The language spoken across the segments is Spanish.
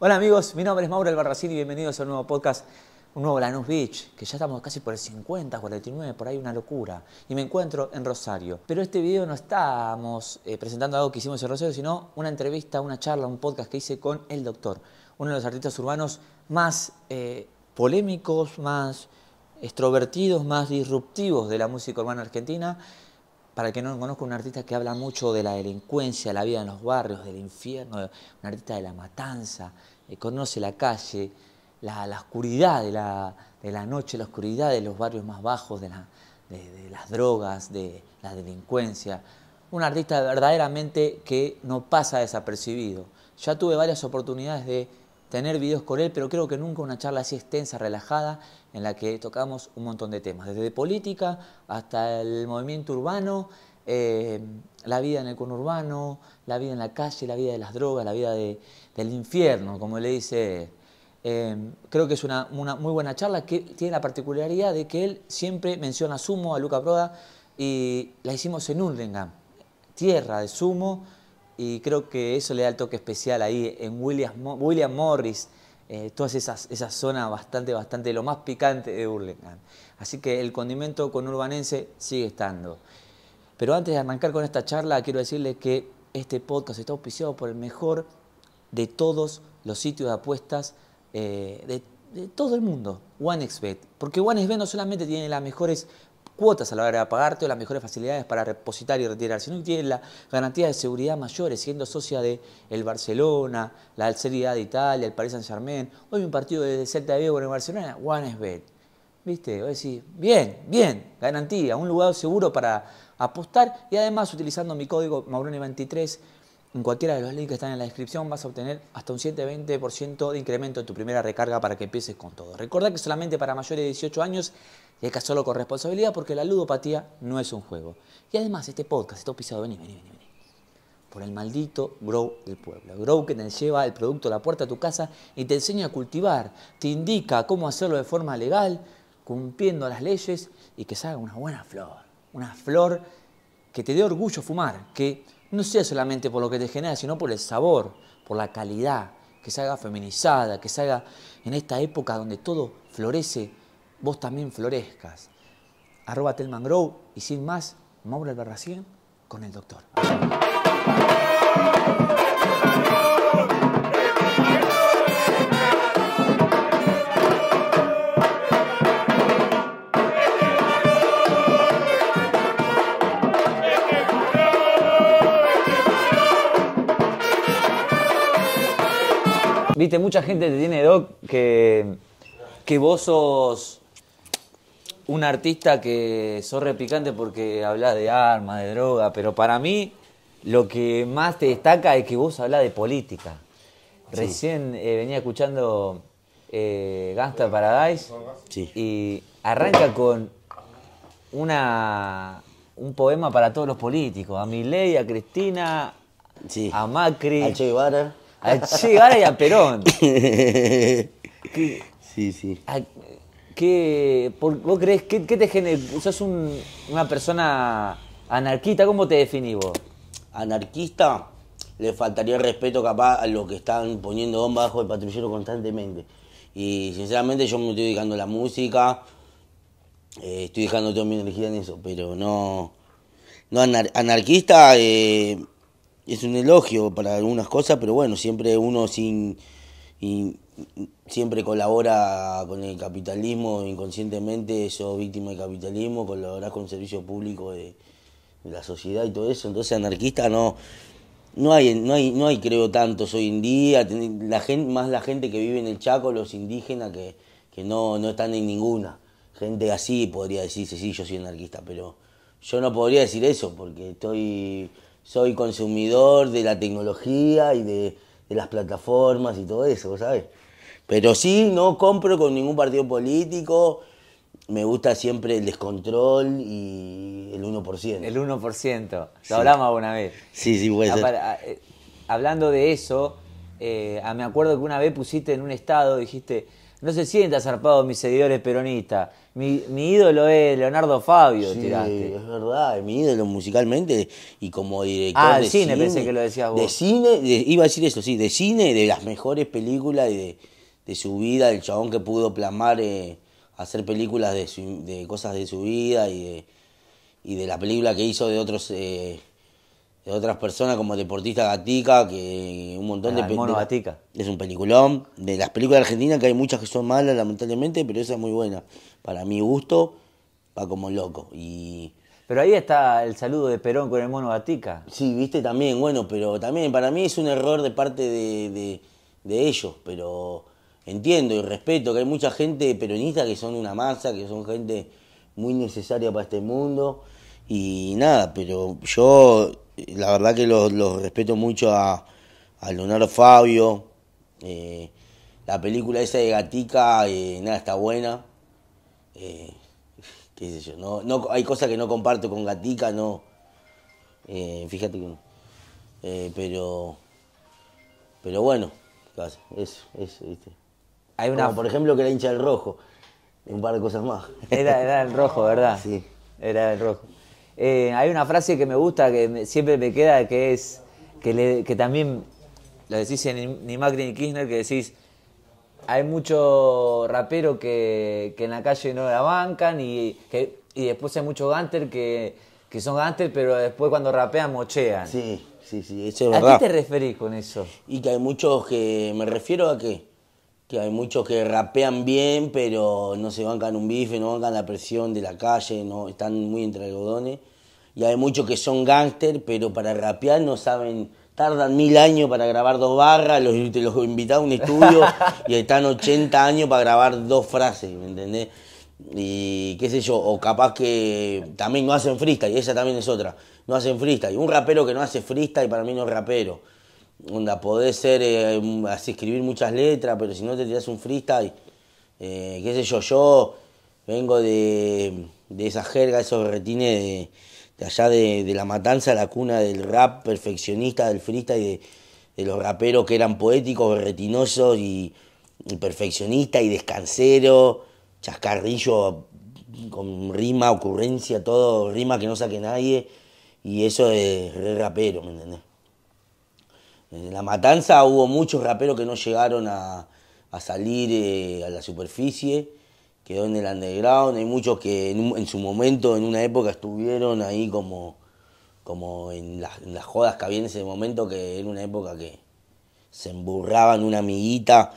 Hola amigos, mi nombre es Mauro Albarracín y bienvenidos a un nuevo podcast, un nuevo Lanús Beach, que ya estamos casi por el 50, 49, por ahí una locura. Y me encuentro en Rosario. Pero este video no estamos eh, presentando algo que hicimos en Rosario, sino una entrevista, una charla, un podcast que hice con El Doctor, uno de los artistas urbanos más eh, polémicos, más extrovertidos, más disruptivos de la música urbana argentina para que no conozca, un artista que habla mucho de la delincuencia, la vida en los barrios, del infierno, un artista de la matanza, eh, conoce la calle, la, oscuridad de la, noche, la oscuridad de los barrios más bajos, de las drogas, de la delincuencia. Un artista verdaderamente que no pasa desapercibido. Ya tuve varias oportunidades de tener videos con él, pero creo que nunca una charla así extensa, relajada, en la que tocamos un montón de temas, desde política hasta el movimiento urbano, eh, la vida en el conurbano, la vida en la calle, la vida de las drogas, la vida del infierno, como le dice. Em, creo que es una, muy buena charla que tiene la particularidad de que él siempre menciona Sumo, a Luca Proda, y la hicimos en Uldengam, tierra de Sumo y creo que eso le da el toque especial ahí en William, William Morris, eh, toda esa zona bastante, bastante lo más picante de Burlingame. Así que el condimento con urbanense sigue estando. Pero antes de arrancar con esta charla, quiero decirles que este podcast está auspiciado por el mejor de todos los sitios de apuestas eh, de, de, todo el mundo, OneXBet. Porque OneXBet no solamente tiene las mejores cuotas a la hora de pagarte o las mejores facilidades para repositar y retirar, Si no tienes la garantía de seguridad mayores, siendo socia de el Barcelona, la Serie de Italia, el Paris Saint-Germain, hoy un partido de Celta de Vigo en Barcelona, bet ¿Viste? Voy a decir, bien, bien, garantía, un lugar seguro para apostar y además utilizando mi código Maurone23 en cualquiera de los links que están en la descripción vas a obtener hasta un 120% de incremento en tu primera recarga para que empieces con todo. Recuerda que solamente para mayores de 18 años y hay que con responsabilidad porque la ludopatía no es un juego. Y además este podcast está pisado, vení, vení, vení, vení. Por el maldito Grow del pueblo. Grow que te lleva el producto a la puerta de tu casa y te enseña a cultivar, te indica cómo hacerlo de forma legal, cumpliendo las leyes y que salga una buena flor. Una flor que te dé orgullo fumar, que no sea solamente por lo que te genera, sino por el sabor, por la calidad, que se haga feminizada, que se haga en esta época donde todo florece, vos también florezcas. Arroba Telman y sin más, Mauro Albarracín con el doctor. Viste, mucha gente te tiene, Doc, que, que vos sos un artista que sos repicante porque hablas de armas, de droga, pero para mí lo que más te destaca es que vos hablas de política. Recién eh, venía escuchando eh, Gangsta Paradise y arranca con una un poema para todos los políticos, a Milei, a Cristina, a Macri, a Che a Che y a Perón. sí, sí. ¿Vos crees que te genera? ¿Sos una persona anarquista? ¿Cómo te definís vos? Anarquista le faltaría respeto capaz a lo que están poniendo bombas bajo el patrullero constantemente. Y sinceramente yo me estoy dedicando a la música, eh, estoy dejando toda mi energía en eso, pero no... No, anarquista, eh, es un elogio para algunas cosas, pero bueno, siempre uno sin y siempre colabora con el capitalismo inconscientemente, sos víctima del capitalismo, colaborás con el servicio público de, la sociedad y todo eso, entonces anarquista no no hay no hay no hay creo tantos hoy en día, la gente más la gente que vive en el Chaco, los indígenas que, que no no están en ninguna. Gente así podría decirse, sí, yo soy anarquista, pero yo no podría decir eso porque estoy soy consumidor de la tecnología y de, las plataformas y todo eso, ¿sabes? Pero sí, no compro con ningún partido político. Me gusta siempre el descontrol y el 1%. El 1%, lo hablamos una vez. Sí, sí, puede eh, Hablando de eso, eh, me acuerdo que una vez pusiste en un estado, dijiste, no se sienta zarpado mis seguidores peronistas mi, mi ídolo es Leonardo Fabio, sí, tiraste. Es verdad, mi ídolo musicalmente y como director. Ah, de cine, pensé que lo decías vos. De cine, iba a decir eso, sí, de cine, de las mejores películas y de, su vida, del chabón que pudo plasmar, eh, hacer películas de, cosas de su vida y de, y de la película que hizo de otros. Eh, de otras personas como Deportista Gatica, que un montón ah, de el mono Gatica. Es un peliculón. De las películas argentinas, que hay muchas que son malas, lamentablemente, pero esa es muy buena. Para mi gusto, va como loco. Y. Pero ahí está el saludo de Perón con el mono Gatica. Sí, viste, también, bueno, pero también para mí es un error de parte de ellos, pero entiendo y respeto que hay mucha gente peronista que son una masa, que son gente muy necesaria para este mundo. Y nada, pero yo la verdad que los, respeto mucho a, a Leonardo Fabio. Eh, la película esa de Gatica, eh, nada, está buena. Eh, qué sé yo, no, no, hay cosas que no comparto con Gatica, no. fíjate que no. pero, pero bueno, eso, eso, ¿viste? Hay una... por ejemplo, que era hincha del rojo. un par de cosas más. Era, era el rojo, ¿verdad? Sí. Era el rojo. Eh, hay una frase que me gusta, que siempre me queda, que es, que, también lo decís en, ni Macri ni Kirchner, que decís, hay muchos raperos que, en la calle no la bancan y, y después hay muchos ganter que, que son ganter, pero después cuando rapean mochean. Sí, sí, sí, eso es verdad. ¿A qué te referís con eso? Y que hay muchos que, me refiero a qué? hay muchos que rapean bien, pero no se bancan un bife, no bancan la presión de la calle, no están muy entre algodones. Y hay muchos que son gángster, pero para rapear no saben, tardan mil años para grabar dos barras, los, los invitan a un estudio y están 80 años para grabar dos frases, ¿me entendés? y qué sé yo, o capaz que también no hacen freestyle, esa también es otra, no hacen freestyle. Un rapero que no hace freestyle para mí no es rapero onda, podés ser, eh, escribir muchas letras, pero si no te tirás un freestyle, eh, qué sé yo, yo vengo de, de esa jerga, esos retines de, allá de, la matanza, la cuna del rap perfeccionista, del freestyle, de, de los raperos que eran poéticos, retinosos y, perfeccionistas y descanseros, chascarrillo con rima, ocurrencia, todo, rima que no saque nadie, y eso es re rapero, ¿me entendés? En la matanza hubo muchos raperos que no llegaron a, salir eh, a la superficie, quedó en el underground, hay muchos que en, su momento, en una época, estuvieron ahí como, como en, las, jodas que había en ese momento, que era una época que se emburraban una amiguita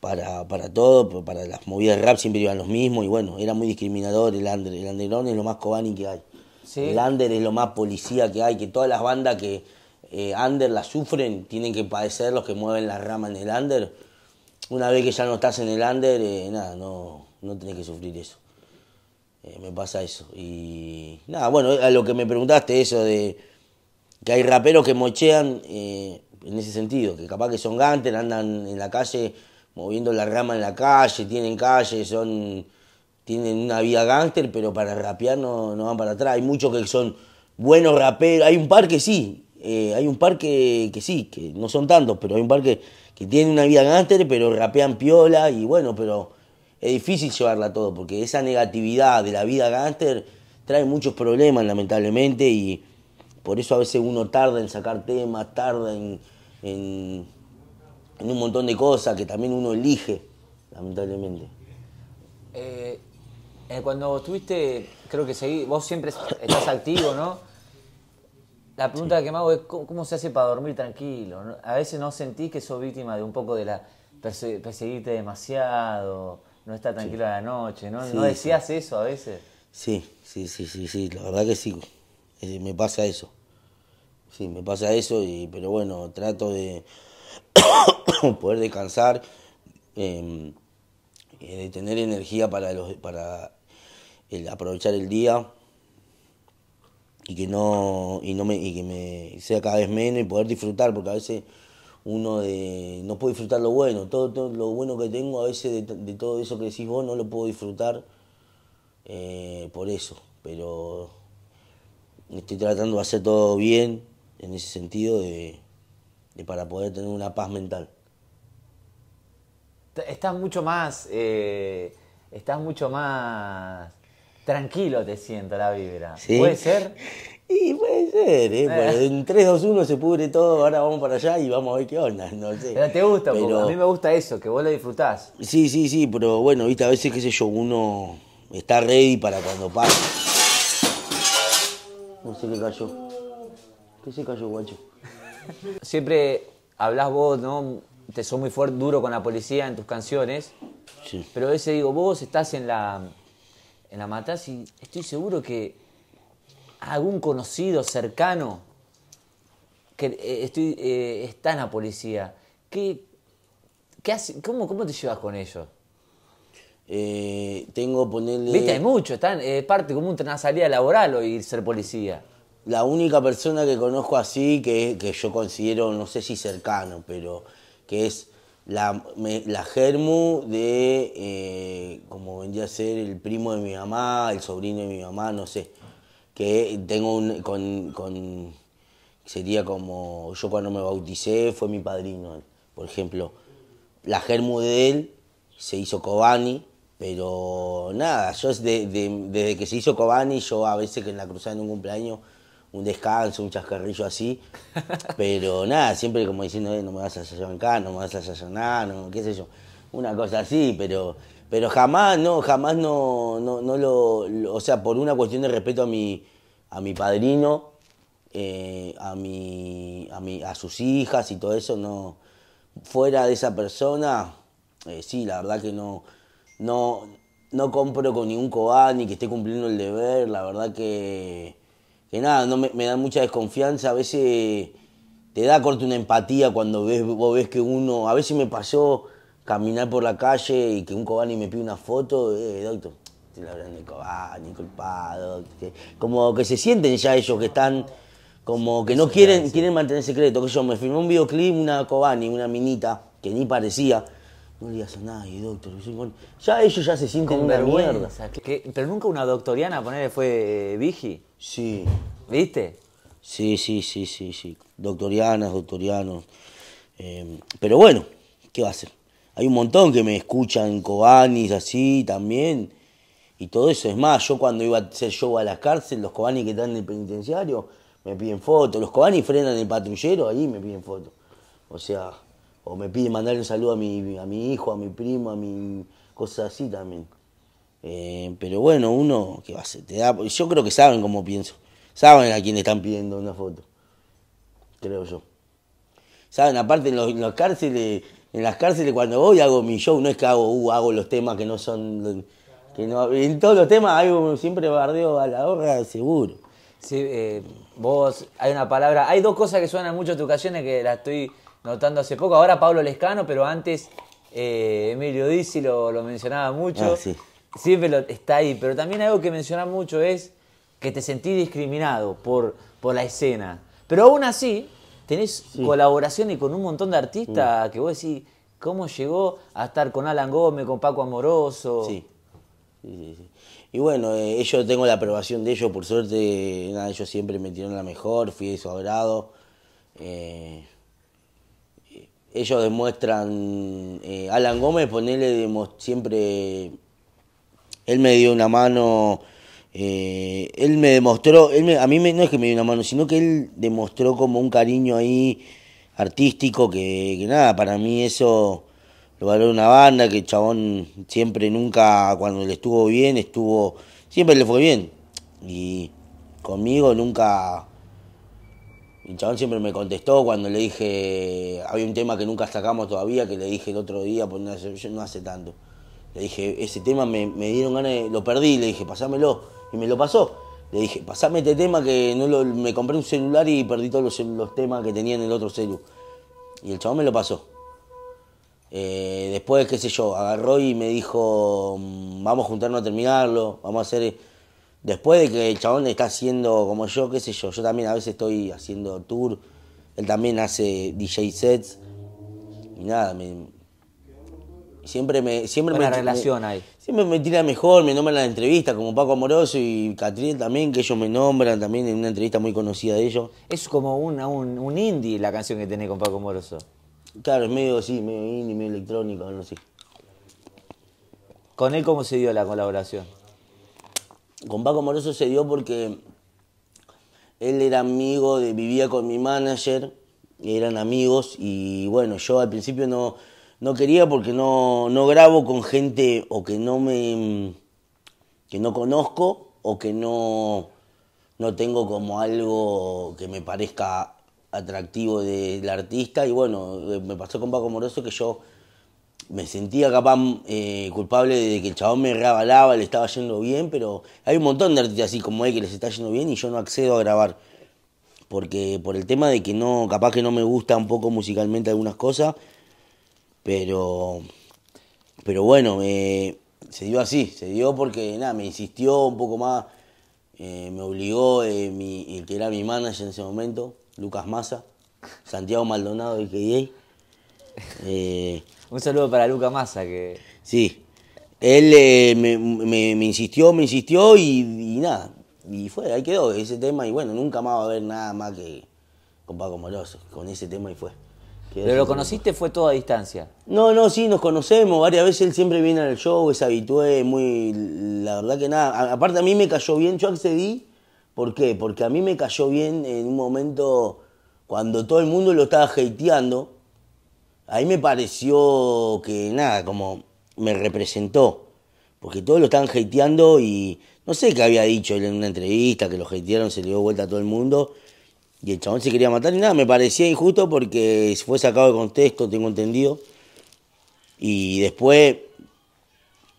para, para todo, para las movidas de rap siempre iban los mismos y bueno, era muy discriminador el under, el underground es lo más cobani que hay. El under es lo más policía que hay, que todas las bandas que eh, under la sufren, tienen que padecer los que mueven la rama en el under. Una vez que ya no estás en el under, eh, nada, no, no tenés que sufrir eso. Eh, me pasa eso. Y nada, bueno, a lo que me preguntaste, eso de que hay raperos que mochean eh, en ese sentido, que capaz que son gánsteres, andan en la calle moviendo la rama en la calle, tienen calle, son tienen una vida gángster, pero para rapear no, no van para atrás. Hay muchos que son buenos raperos, hay un par que sí, eh, hay un par que, sí, que no son tantos, pero hay un par que, tiene tienen una vida gánster, pero rapean piola y bueno, pero es difícil llevarla todo, porque esa negatividad de la vida gánster trae muchos problemas, lamentablemente, y por eso a veces uno tarda en sacar temas, tarda en, en, un montón de cosas que también uno elige, lamentablemente. Eh, eh, cuando estuviste, creo que seguí, vos siempre estás activo, ¿no? La pregunta que me hago es ¿cómo, se hace para dormir tranquilo. A veces no sentís que sos víctima de un poco de la perseguirte demasiado, no estar tranquilo la noche, ¿no? ¿No decías eso a veces? Sí, sí, sí, sí, sí, la verdad que sí, eh, me pasa eso. Sí, me pasa eso, pero bueno, trato de poder descansar, em, eh, de tener energía para, los, para aprovechar el día y que no, y no me, y que me sea cada vez menos y poder disfrutar, porque a veces uno no puede disfrutar lo bueno, todo, lo bueno que tengo, a veces de, todo eso que decís vos no lo puedo disfrutar eh, por eso, pero estoy tratando de hacer todo bien en ese sentido de, para poder tener una paz mental. Estás mucho más, eh, estás mucho más Tranquilo te siento la vibra. ¿Puede ser? Y puede ser, ¿eh? Eh. en 3, 2, 1 se pudre todo, ahora vamos para allá y vamos a ver qué onda, no Pero te gusta, a mí me gusta eso, que vos lo disfrutás. Sí, sí, sí, pero bueno, viste, a veces, qué sé yo, uno está ready para cuando pase. No sé qué cayó. ¿Qué se cayó, guacho? Siempre hablas vos, ¿no? Te sos muy fuerte, duro con la policía en tus canciones. Sí. Pero a veces digo, vos estás en la en la mata, y estoy seguro que algún conocido cercano que eh, eh, está en la policía. ¿Qué, hace, cómo, cómo, te llevas con ellos? Eh, tengo ponerle. Viste, hay mucho, están, es parte como una salida laboral o ir ser policía. La única persona que conozco así, que yo considero, no sé si cercano, pero que es la, la germu de, eh, como vendría a ser el primo de mi mamá, el sobrino de mi mamá, no sé, que tengo un, con, sería como, yo cuando me bauticé fue mi padrino, por ejemplo, la germu de él se hizo Kobani, pero nada, yo de, desde que se hizo Kobani, yo a veces que en la cruzada en un cumpleaños un descanso, un chascarrillo así. Pero nada, siempre como diciendo, eh, no me vas a acá, no me vas a hacer no, qué sé yo. Una cosa así, pero, pero jamás, no, jamás no, no, no lo, O sea, por una cuestión de respeto a mi, a mi padrino, eh, a, mi, a, mi, a sus hijas y todo eso, no. Fuera de esa persona, eh, sí, la verdad que no. No, no compro con ningún cobán ni que esté cumpliendo el deber, la verdad que que nada, no me, da mucha desconfianza, a veces te da corte una empatía cuando ves, vos ves que uno, a veces me pasó caminar por la calle y que un cobani me pide una foto, eh, doctor, estoy hablando de cobani, culpado, como que se sienten ya ellos que están, como que no quieren, quieren mantener secreto, que yo me filmé un videoclip, una cobani, una minita, que ni parecía, no le digas a nadie, doctor. Ya ellos ya se sienten una vergüenza. pero nunca una doctoriana, ponele fue eh, Vigi. Sí. ¿Viste? Sí, sí, sí, sí, sí. Doctorianas, doctorianos. Em, pero bueno, ¿qué va a hacer? Hay un montón que me escuchan cobanis así también. Y todo eso. Es más, yo cuando iba a hacer show a la cárcel, los cobanis que están en el penitenciario me piden fotos. Los cobanis frenan el patrullero, ahí me piden fotos. O sea, o me pide mandar un saludo a mi, a mi hijo, a mi primo, a mi. cosas así también. Eh, pero bueno, uno, ¿qué va a hacer? Te da, yo creo que saben cómo pienso. Saben a quién están pidiendo una foto. Creo yo. Saben, aparte en, los, en las cárceles cuando voy hago mi show, no es que hago, uh, hago los temas que no son. Que no, en todos los temas hay siempre bardeo a la horra seguro. Sí, eh, vos, hay una palabra, hay dos cosas que suenan mucho en tus canciones que las estoy notando hace poco. Ahora Pablo Lescano, pero antes eh, Emilio Dizzi lo, mencionaba mucho. Ah, sí. Siempre lo, está ahí. Pero también algo que menciona mucho es que te sentí discriminado por, por la escena. Pero aún así, tenés colaboración y con un montón de artistas mm. que vos decís, ¿cómo llegó a estar con Alan Gómez, con Paco Amoroso? Sí. Y bueno, yo eh, tengo la aprobación de ellos, por suerte, ellos siempre me tiraron la mejor, fui de su agrado. Eh, ellos demuestran, eh, Alan Gómez, ponele, siempre, él me dio una mano, eh, él me demostró, a mí no es que me dio una mano, sino que él demostró como un cariño ahí artístico que, nada, para mí eso lo valora una banda, que el chabón siempre, nunca, cuando le estuvo bien, estuvo, siempre le fue bien. Y conmigo nunca el chabón siempre me contestó cuando le dije, había un tema que nunca sacamos todavía, que le dije el otro día, pues no hace, tanto. Le dije, ese tema me, dieron ganas lo perdí, le dije, pasámelo. Y me lo pasó. Le dije, pasame este tema que me compré un celular y perdí todos los, temas que tenía en el otro celu. Y el chabón me lo pasó. Eh, después, qué sé yo, agarró y me dijo, mm, vamos a juntarnos a terminarlo, vamos a hacer Después de que el chabón está haciendo, como yo, qué sé yo, yo también a veces estoy haciendo tour, él también hace DJ sets y nada, me, siempre me siempre me, relación ahí. Siempre me tira mejor, me nombran en la entrevista, como Paco Amoroso y Catriel también, que ellos me nombran también en una entrevista muy conocida de ellos. Es como una, un, indie la canción que tenés con Paco Amoroso. Claro, es medio, sí, medio indie, medio electrónico, no sé. ¿Con él cómo se dio la colaboración? con Paco Moroso se dio porque él era amigo, de, vivía con mi manager, eran amigos y bueno, yo al principio no, no quería porque no, no grabo con gente o que no me que no conozco o que no, no tengo como algo que me parezca atractivo del artista y bueno, eh, me pasó con Paco Moroso que yo me sentía capaz eh, culpable de que el chabón me reabalaba, le estaba yendo bien, pero hay un montón de artistas así como él que les está yendo bien y yo no accedo a grabar. Porque por el tema de que no, capaz que no me gusta un poco musicalmente algunas cosas, pero, pero bueno, eh, se dio así, se dio porque nada, me insistió un poco más, eh, me obligó el que era mi manager en ese momento, Lucas Massa, Santiago Maldonado, y que un saludo para Luca Massa que... Sí, él eh, me, insistió, me insistió y, nada. Y fue, ahí quedó ese tema y bueno, nunca más va a haber nada más que con Paco Moroso, con ese tema y fue. ¿Pero lo conociste fue todo a distancia? No, no, sí, nos conocemos varias veces, él siempre viene al show, es habitué, muy, la verdad que nada, aparte a mí me cayó bien, yo accedí, ¿por qué? Porque a mí me cayó bien en un momento cuando todo el mundo lo estaba hateando, ahí me pareció que nada, como me representó, porque todos lo estaban hateando y no sé qué había dicho él en una entrevista, que lo hatearon, se le dio vuelta a todo el mundo y el chabón se quería matar y nada, me parecía injusto porque fue sacado de contexto, tengo entendido, y después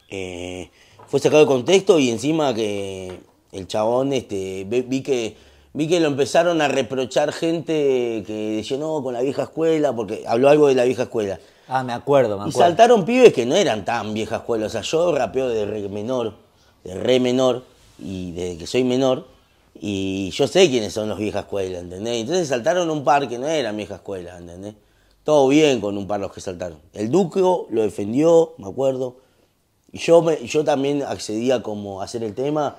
eh, fue sacado de contexto y encima que el chabón, este, vi que vi que lo empezaron a reprochar gente que decía, no, con la vieja escuela, porque habló algo de la vieja escuela. Ah, me acuerdo, me acuerdo. Y saltaron pibes que no eran tan vieja escuela. O sea, yo rapeo de re menor, de re menor, y de que soy menor, y yo sé quiénes son los viejas escuelas ¿entendés? Entonces saltaron un par que no eran vieja escuela, ¿entendés? Todo bien con un par los que saltaron. El Duque lo defendió, me acuerdo. Y yo, me, yo también accedía como a hacer el tema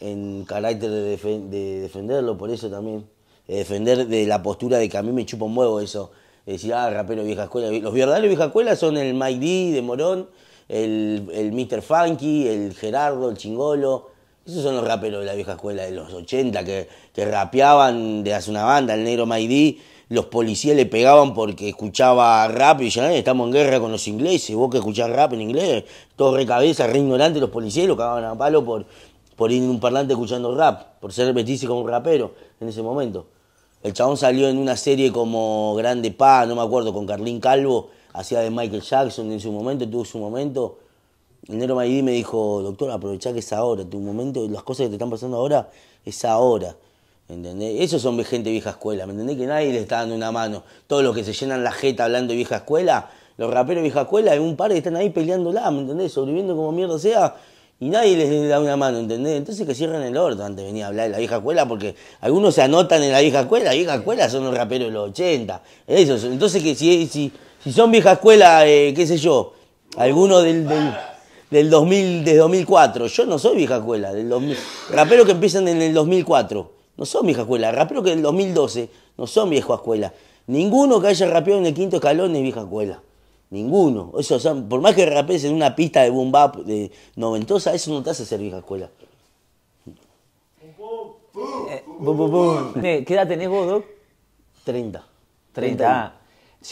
en carácter de, defenderlo, por eso también. De defender de la postura de que a mí me chupa un huevo eso. decía decir, ah, rapero vieja escuela. Los verdaderos vieja escuela son el Mike D de Morón, el, el Mr. Funky, el Gerardo, el Chingolo. Esos son los raperos de la vieja escuela de los 80 que, que rapeaban de hace una banda, el negro Maidí. Los policías le pegaban porque escuchaba rap y decían, estamos en guerra con los ingleses, vos que escuchás rap en inglés, todo cabeza, re ignorante, los policías lo cagaban a palo por por ir en un parlante escuchando rap, por ser vestirse como rapero en ese momento. El chabón salió en una serie como Grande Pa, no me acuerdo, con Carlín Calvo, hacía de Michael Jackson en su momento, tuvo su momento. El Nero Maidí me dijo, doctor, aprovechá que es ahora, tu momento, las cosas que te están pasando ahora, es ahora. ¿Entendés? Esos son gente vieja escuela, ¿me entendés? Que nadie le está dando una mano. Todos los que se llenan la jeta hablando de vieja escuela, los raperos de vieja escuela, hay un par que están ahí peleándola, ¿me entendés? Sobreviviendo como mierda sea, y nadie les da una mano, ¿entendés? Entonces que cierren el orto antes venía a hablar de la vieja escuela, porque algunos se anotan en la vieja escuela, la vieja escuela son los raperos de los 80, eso, entonces que si, son vieja escuela, eh, qué sé yo, algunos del, del, 2004, yo no soy vieja escuela, del raperos que empiezan en el 2004, no son vieja escuela, raperos que en el 2012, no son vieja escuela, ninguno que haya rapeado en el quinto escalón es vieja escuela. Ninguno. Eso, por más que rapes en una pista de boom de noventosa, eso no te hace ser vieja escuela. Eh, eh, ¿Qué edad tenés vos, Doc? 30. 30. Ah.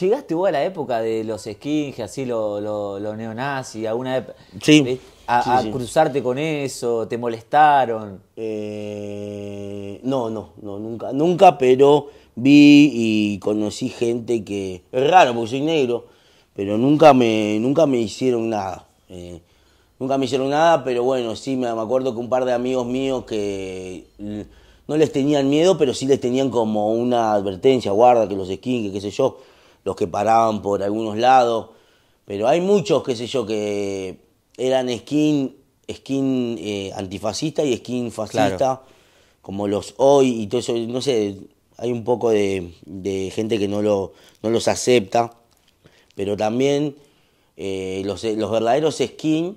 ¿Llegaste vos a la época de los skins, así, los lo, lo neonazis, alguna época? Eh, sí. A, cruzarte con eso, ¿te molestaron? no, no, no, nunca, nunca, pero vi y conocí gente que. Es raro porque soy negro pero nunca me, nunca me hicieron nada. Eh, nunca me hicieron nada, pero bueno, sí me, acuerdo que un par de amigos míos que no les tenían miedo, pero sí les tenían como una advertencia, guarda que los skin que qué sé yo, los que paraban por algunos lados. Pero hay muchos, qué sé yo, que eran skin, skin eh, antifascista y skin fascista, como los hoy y todo eso, no sé, hay un poco de, de gente que no, lo, no los acepta pero también eh, eh, los, verdaderos skin,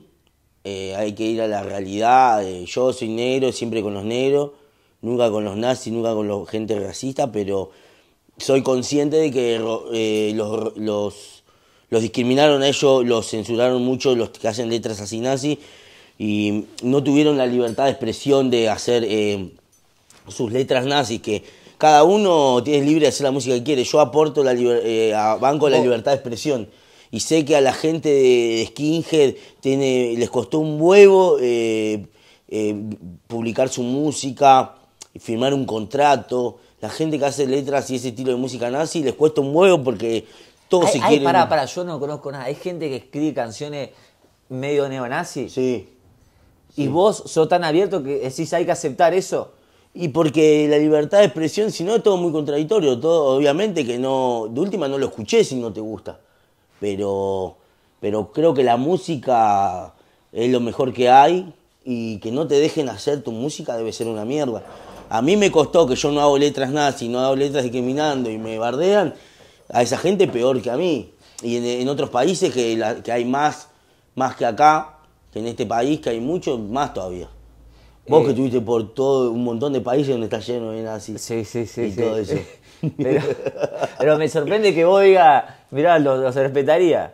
eh, hay que ir a la realidad. yo soy negro, siempre con los negros, nunca con los nazis, nunca con la gente racista, pero soy consciente de que los, los, los, discriminaron a ellos, los censuraron mucho, los que hacen letras así nazis, y no tuvieron la libertad de expresión de hacer sus letras nazis, que cada uno tiene libre de hacer la música que quiere. Yo aporto la eh, a banco la libertad de expresión. Y sé que a la gente de Skinhead tiene, les costó un huevo eh, eh, publicar su música, firmar un contrato. La gente que hace letras y ese estilo de música nazi les cuesta un huevo porque todo se quieren. Ay, para para yo no conozco nada. Hay gente que escribe canciones medio neonazi. Sí. Y vos sos tan abierto que decís hay que aceptar eso y porque la libertad de expresión, si no, es todo muy contradictorio. Todo, obviamente que no, de última no lo escuché si no te gusta, pero, creo que la música es lo mejor que hay y que no te dejen hacer tu música debe ser una mierda. A mí me costó que yo no hago letras nazi, no hago letras discriminando y me bardean, a esa gente peor que a mí. Y en, otros países que, que hay más, más que acá, que en este país que hay mucho, más todavía. Vos que eh, estuviste por todo un montón de países donde está lleno de nazis. Sí, sí, sí. Y todo eso. pero, me sorprende que vos digas, mirá, los, respetaría.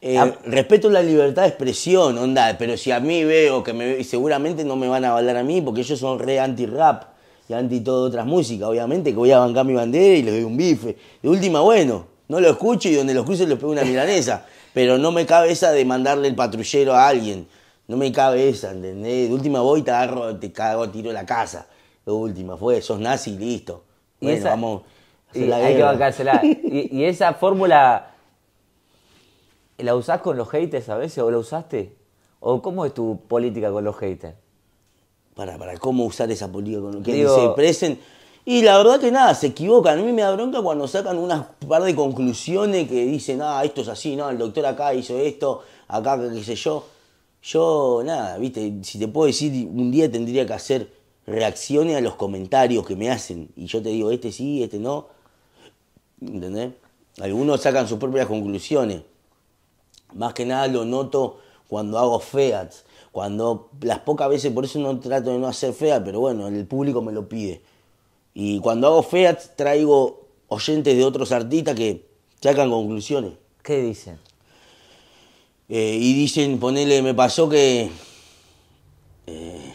Eh, respeto la libertad de expresión, onda, pero si a mí veo que seguramente no me van a valer a mí porque ellos son re anti-rap y anti todas otras músicas, obviamente, que voy a bancar mi bandera y les doy un bife. De última, bueno, no lo escucho y donde lo cruce les pego una milanesa, pero no me cabe esa de mandarle el patrullero a alguien. No me cabe esa, ¿entendés? De última voy te agarro, te cago, tiro la casa. De última, fue, sos nazi y listo. ¿Y vamos. hacer y hay que vacársela. y, esa fórmula, ¿la usás con los haters a veces o la usaste? ¿O cómo es tu política con los haters? Para, para, ¿cómo usar esa política con los que se presen? Y la verdad que nada, se equivocan. A mí me da bronca cuando sacan unas par de conclusiones que dicen, ah, esto es así, no, el doctor acá hizo esto, acá qué sé yo. Yo, nada, viste, si te puedo decir, un día tendría que hacer reacciones a los comentarios que me hacen. Y yo te digo, este sí, este no. ¿Entendés? Algunos sacan sus propias conclusiones. Más que nada lo noto cuando hago feats. Cuando las pocas veces, por eso no trato de no hacer feats, pero bueno, el público me lo pide. Y cuando hago feats traigo oyentes de otros artistas que sacan conclusiones. ¿Qué dicen? Eh, y dicen, ponele, me pasó que... Eh,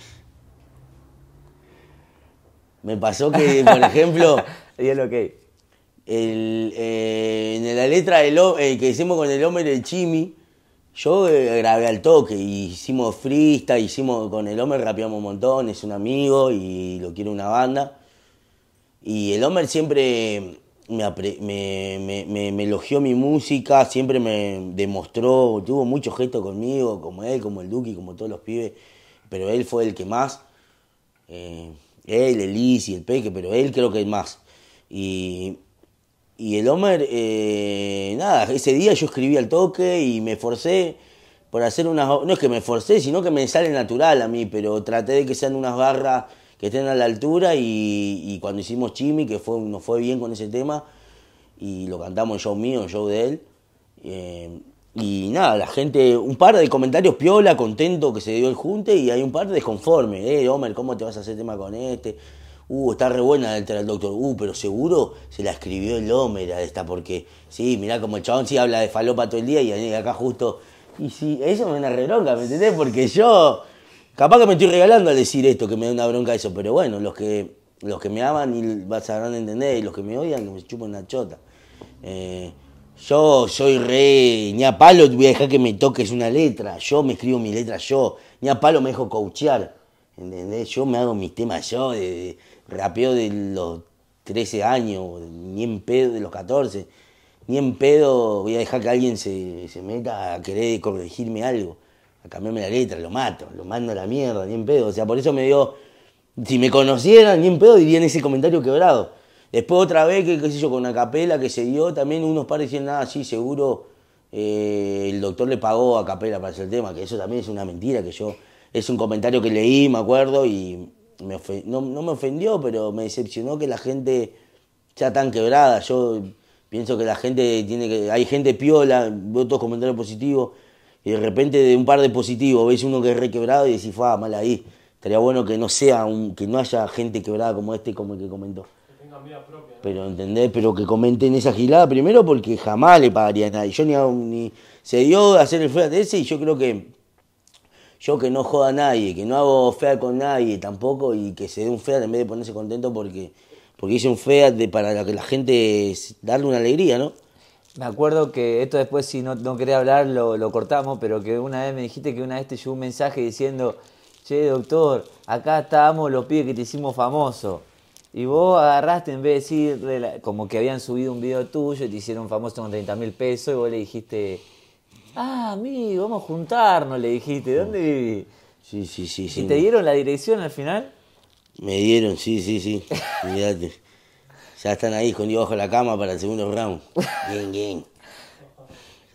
me pasó que, por ejemplo... lo que... Eh, en la letra del, que hicimos con el Homer el Chimi, yo grabé al toque, hicimos freestyle, hicimos con el Homer rapeamos un montón, es un amigo y lo quiere una banda. Y el Homer siempre me, elogió mi música, siempre me demostró, tuvo mucho gesto conmigo, como él, como el Duki, como todos los pibes, pero él fue el que más. Eh, él, el y el Peque, pero él creo que más. Y, y el Homer, eh, nada, ese día yo escribí al toque y me forcé por hacer unas. No es que me forcé, sino que me sale natural a mí, pero traté de que sean unas barras que estén a la altura y, cuando hicimos Chimi, que fue, nos fue bien con ese tema y lo cantamos en show mío, en show de él. Eh, y nada, la gente, un par de comentarios piola, contento que se dio el junte y hay un par de desconforme. Eh, Homer, ¿cómo te vas a hacer tema con este? Uh, está re buena el del doctor. Uh, pero seguro se la escribió el Homer a esta, porque sí, mirá como el chabón sí habla de falopa todo el día y acá justo. Y sí, eso me una re bronca, ¿me entendés? Porque yo Capaz que me estoy regalando al decir esto, que me da una bronca eso, pero bueno, los que, los que me aman y vas a entender, y los que me odian, me chupan una chota. Eh, yo soy re, ni a palo voy a dejar que me toques una letra, yo me escribo mi letra yo, ni a palo me dejo coachear, ¿entendés? Yo me hago mis temas yo, de, de rapeo de los 13 años, ni en pedo de los 14, ni en pedo voy a dejar que alguien se meta a querer corregirme algo a cambiarme la letra, lo mato, lo mando a la mierda, ni en pedo. O sea, por eso me dio, si me conocieran, ni en pedo dirían ese comentario quebrado. Después otra vez, que qué sé yo, con una capela que se dio, también unos parecían nada, ah, sí, seguro eh, el doctor le pagó a capela para hacer el tema, que eso también es una mentira, que yo, es un comentario que leí, me acuerdo, y me no, me ofendió, pero me decepcionó que la gente sea tan quebrada. Yo pienso que la gente tiene que, hay gente piola, veo todos comentarios positivos y de repente de un par de positivos veis uno que es re quebrado y decís, fa, mal ahí. Estaría bueno que no sea un, que no haya gente quebrada como este, como el que comentó. Que tengan vida propia. Pero, ¿entendés? Pero que comenten esa gilada primero porque jamás le pagaría a nadie. Yo ni, ni se dio a hacer el feo de ese y yo creo que yo que no joda a nadie, que no hago fea con nadie tampoco y que se dé un fea en vez de ponerse contento porque, porque hice un fea de, para que la gente darle una alegría, ¿no? Me acuerdo que esto después, si no, quería hablar, lo, cortamos, pero que una vez me dijiste que una vez te llegó un mensaje diciendo, che, doctor, acá estábamos los pibes que te hicimos famoso. Y vos agarraste, en vez de decirle como que habían subido un video tuyo y te hicieron famoso con 30 mil pesos, y vos le dijiste, ah, amigo, vamos a juntarnos, le dijiste, ¿dónde vivís? Sí, sí, sí. ¿Y te dieron la dirección al final? Me dieron, sí, sí, sí. Mirate. Ya están ahí escondidos bajo la cama para el segundo round. Bien, bien.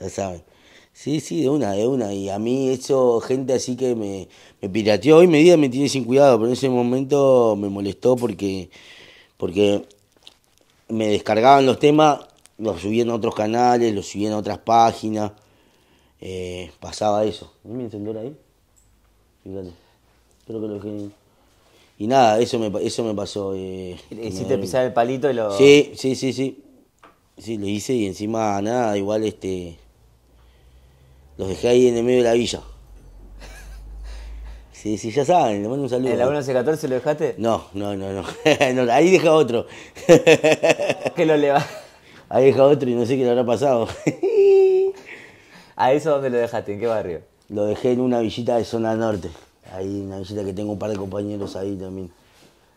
Ya saben. Sí, sí, de una, de una. Y a mí eso, gente así que me, me pirateó. Hoy medida me tiene sin cuidado, pero en ese momento me molestó porque, porque me descargaban los temas, los subían a otros canales, los subían a otras páginas. Eh, pasaba eso. ¿Me ahí? Fíjate. Espero que lo que... Y nada, eso me, eso me pasó. Eh, ¿Hiciste pisar el palito y lo.? Sí, sí, sí, sí. Sí, lo hice y encima nada, igual este. Los dejé ahí en el medio de la villa. Sí, sí, ya saben, le mando un saludo. ¿En la 1114 lo dejaste? No, no, no, no. ahí deja otro. que lo leva. Ahí deja otro y no sé qué le habrá pasado. ¿A eso dónde lo dejaste? ¿En qué barrio? Lo dejé en una villita de zona norte. Ahí una visita que tengo un par de compañeros ahí también.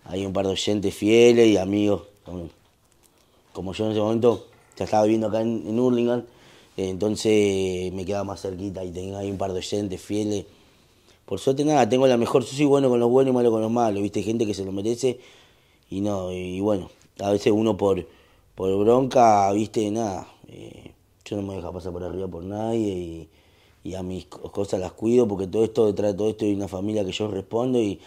Hay un par de oyentes fieles y amigos Como yo en ese momento ya estaba viviendo acá en, en entonces me quedaba más cerquita y tenía ahí un par de oyentes fieles. Por suerte nada, tengo la mejor, yo soy bueno con los buenos y malo con los malos, viste, gente que se lo merece y no, y bueno, a veces uno por, por bronca, viste, nada, eh, yo no me deja pasar por arriba por nadie y y a mis cosas las cuido porque todo esto, detrás de todo esto hay una familia que yo respondo y,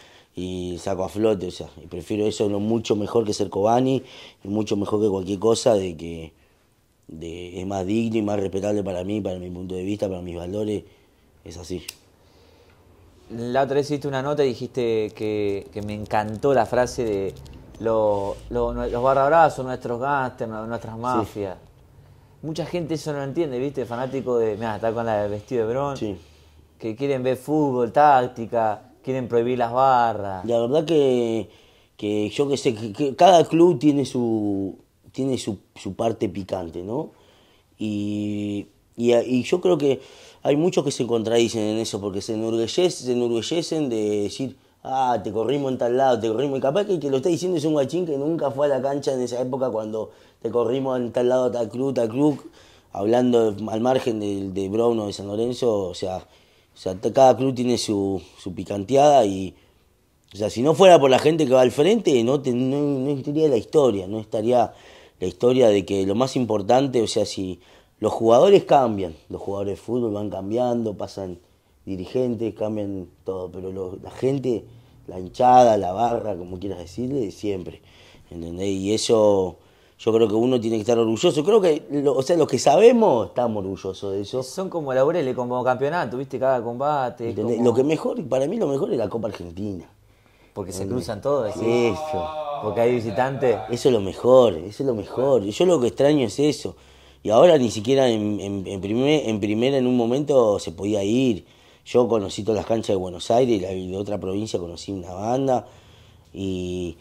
saco a flote, o sea, y prefiero eso lo mucho mejor que ser Cobani, y mucho mejor que cualquier cosa, de que de, es más digno y más respetable para mí, para mi punto de vista, para mis valores, es así. La otra vez hiciste una nota y dijiste que, me encantó la frase de los barra nuestros gánsteres, nuestras mafias mucha gente eso no entiende, ¿viste? Fanático de, mira, está con la vestido de bronce, que quieren ver fútbol, táctica, quieren prohibir las barras. La verdad que, que yo que sé, que, cada club tiene su tiene su, su parte picante, ¿no? Y, y, yo creo que hay muchos que se contradicen en eso, porque se se enorgullecen de decir, ah, te corrimos en tal lado, te corrimos. Y capaz que que lo está diciendo es un guachín que nunca fue a la cancha en esa época cuando te corrimos en tal lado, tal club, tal club. Hablando al margen de, de Brown o de San Lorenzo, o sea, cada club tiene su, su picanteada y. O sea, si no fuera por la gente que va al frente, no, no, no estaría la historia, no estaría la historia de que lo más importante, o sea, si los jugadores cambian, los jugadores de fútbol van cambiando, pasan dirigentes, cambian todo, pero la gente, la hinchada, la barra, como quieras decirle, siempre. ¿Entendés? Y eso yo creo que uno tiene que estar orgulloso. Creo que, o sea, los que sabemos estamos orgullosos de eso. Son como la laureles, como campeonato, viste, cada combate. Lo que mejor, para mí lo mejor es la Copa Argentina. Porque se cruzan todos. Eso. Porque hay visitantes. Eso es lo mejor, eso es lo mejor. Y Yo lo que extraño es eso. Y ahora ni siquiera en, en, en, primer, en primera en un momento se podía ir. Yo conocí todas las canchas de Buenos Aires y de otra provincia conocí una banda y,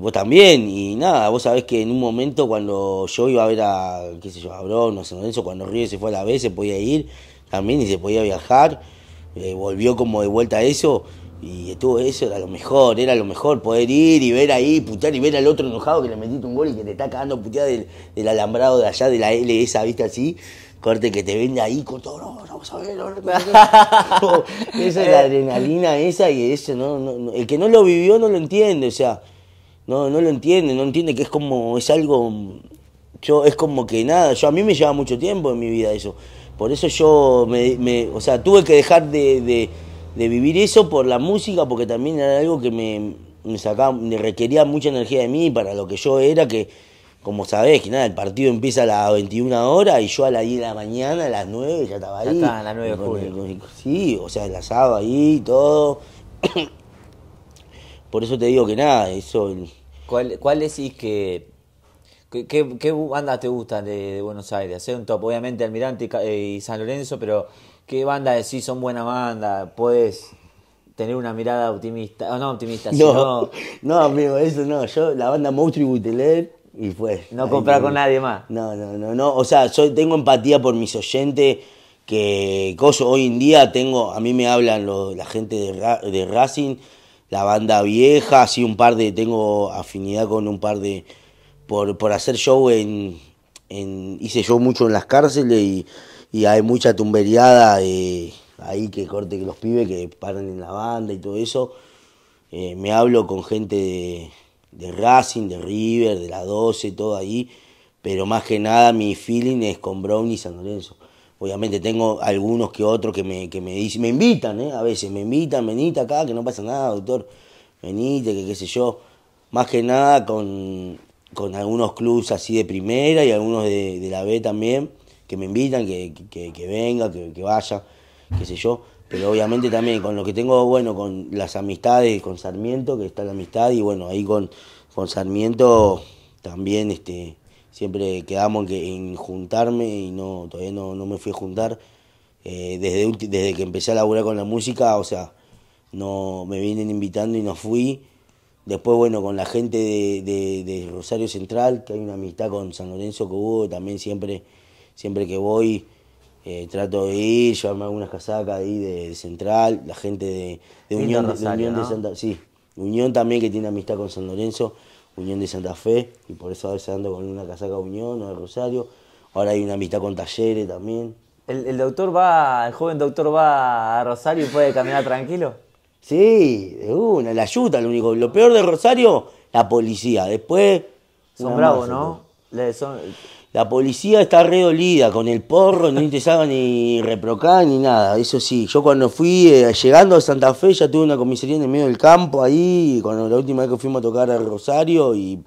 vos también. Y nada, vos sabés que en un momento cuando yo iba a ver a, qué sé yo, a no no sé, eso, cuando Ríos se fue a la B se podía ir también y se podía viajar. Eh, volvió como de vuelta a eso y estuvo eso, era lo mejor, era lo mejor poder ir y ver ahí, putear y ver al otro enojado que le metiste un gol y que te está cagando putear del, del alambrado de allá, de la L esa, viste así corte que te vende ahí con todo, no, a ver, Esa es la adrenalina esa y eso, no, no, el que no lo vivió no lo entiende, o sea, no, no lo entiende, no entiende que es como, es algo, yo, es como que nada, yo a mí me lleva mucho tiempo en mi vida eso, por eso yo, me, o sea, tuve que dejar de, vivir eso por la música, porque también era algo que me sacaba, me requería mucha energía de mí para lo que yo era, que como sabés, que nada, el partido empieza a las 21 horas y yo a las 10 de la mañana, a las 9 ya estaba ahí. Ya estaba a las 9 Sí, o sea, enlazado ahí y todo. Por eso te digo que nada, eso. ¿Cuál, decís que.? ¿Qué, bandas te gustan de, Buenos Aires? Hacer un top, obviamente Almirante eh, y, San Lorenzo, pero ¿qué bandas decís son buena banda? ¿Puedes tener una mirada optimista? no optimista, no, no, amigo, eso no. Yo, la banda Monstruo y y pues. No comprar con nadie más. No, no, no, no. O sea, yo tengo empatía por mis oyentes que hoy en día tengo, a mí me hablan la gente de, de, Racing, la banda vieja, así un par de, tengo afinidad con un par de, por, por hacer show en, hice show mucho en las cárceles y, hay mucha tumbereada eh, ahí que corte que los pibes que paran en la banda y todo eso, eh, me hablo con gente de de Racing, de River, de la 12, todo ahí, pero más que nada mi feeling es con Brown y San Lorenzo. Obviamente tengo algunos que otros que me, que me dicen, me invitan, ¿eh? a veces me invitan, venite acá, que no pasa nada, doctor, venite, que qué sé yo. Más que nada con, con algunos clubs así de primera y algunos de, de la B también, que me invitan, que, que, que venga, que, que vaya, qué sé yo pero obviamente también con lo que tengo, bueno, con las amistades, con Sarmiento, que está la amistad, y bueno, ahí con, con Sarmiento también este, siempre quedamos en, que, en juntarme y no todavía no, me fui a juntar. Eh, desde, desde que empecé a laburar con la música, o sea, no me vienen invitando y no fui. Después, bueno, con la gente de, Rosario Central, que hay una amistad con San Lorenzo que hubo, también siempre, siempre que voy, eh, trato de ir, llevarme algunas casacas ahí de, Central, la gente de, Unión, de, Unión Santa sí, Unión también que tiene amistad con San Lorenzo, Unión de Santa Fe, y por eso a veces ando con una casaca Unión o de Rosario. Ahora hay una amistad con Talleres también. ¿El, doctor va, el joven doctor va a Rosario y puede caminar tranquilo? Sí, una, la ayuda, lo único. Lo peor de Rosario, la policía. Después. Son bravos, ¿no? son, la policía está re dolida con el porro, no interesaba ni reprocar ni nada. Eso sí, yo cuando fui, eh, llegando a Santa Fe, ya tuve una comisaría en el medio del campo ahí, cuando la última vez que fuimos a tocar al Rosario y,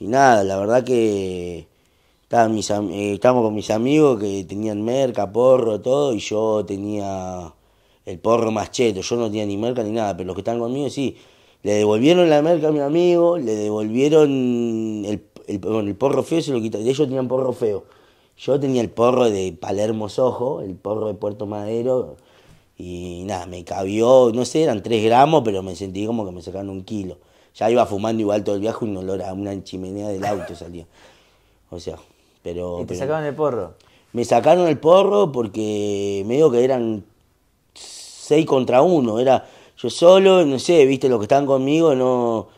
nada, la verdad que mis, eh, estábamos con mis amigos que tenían merca, porro, todo, y yo tenía el porro más yo no tenía ni merca ni nada, pero los que están conmigo sí. Le devolvieron la merca a mi amigo, le devolvieron el porro, el, porro feo se lo quitaron. Ellos tenían porro feo. Yo tenía el porro de Palermo Sojo, el porro de Puerto Madero. Y nada, me cabió, no sé, eran tres gramos, pero me sentí como que me sacaron un kilo. Ya iba fumando igual todo el viaje, un olor a una chimenea del auto salía. O sea, pero. ¿Y te sacaron el porro? Me sacaron el porro porque me medio que eran seis contra uno. Era yo solo, no sé, viste, los que están conmigo no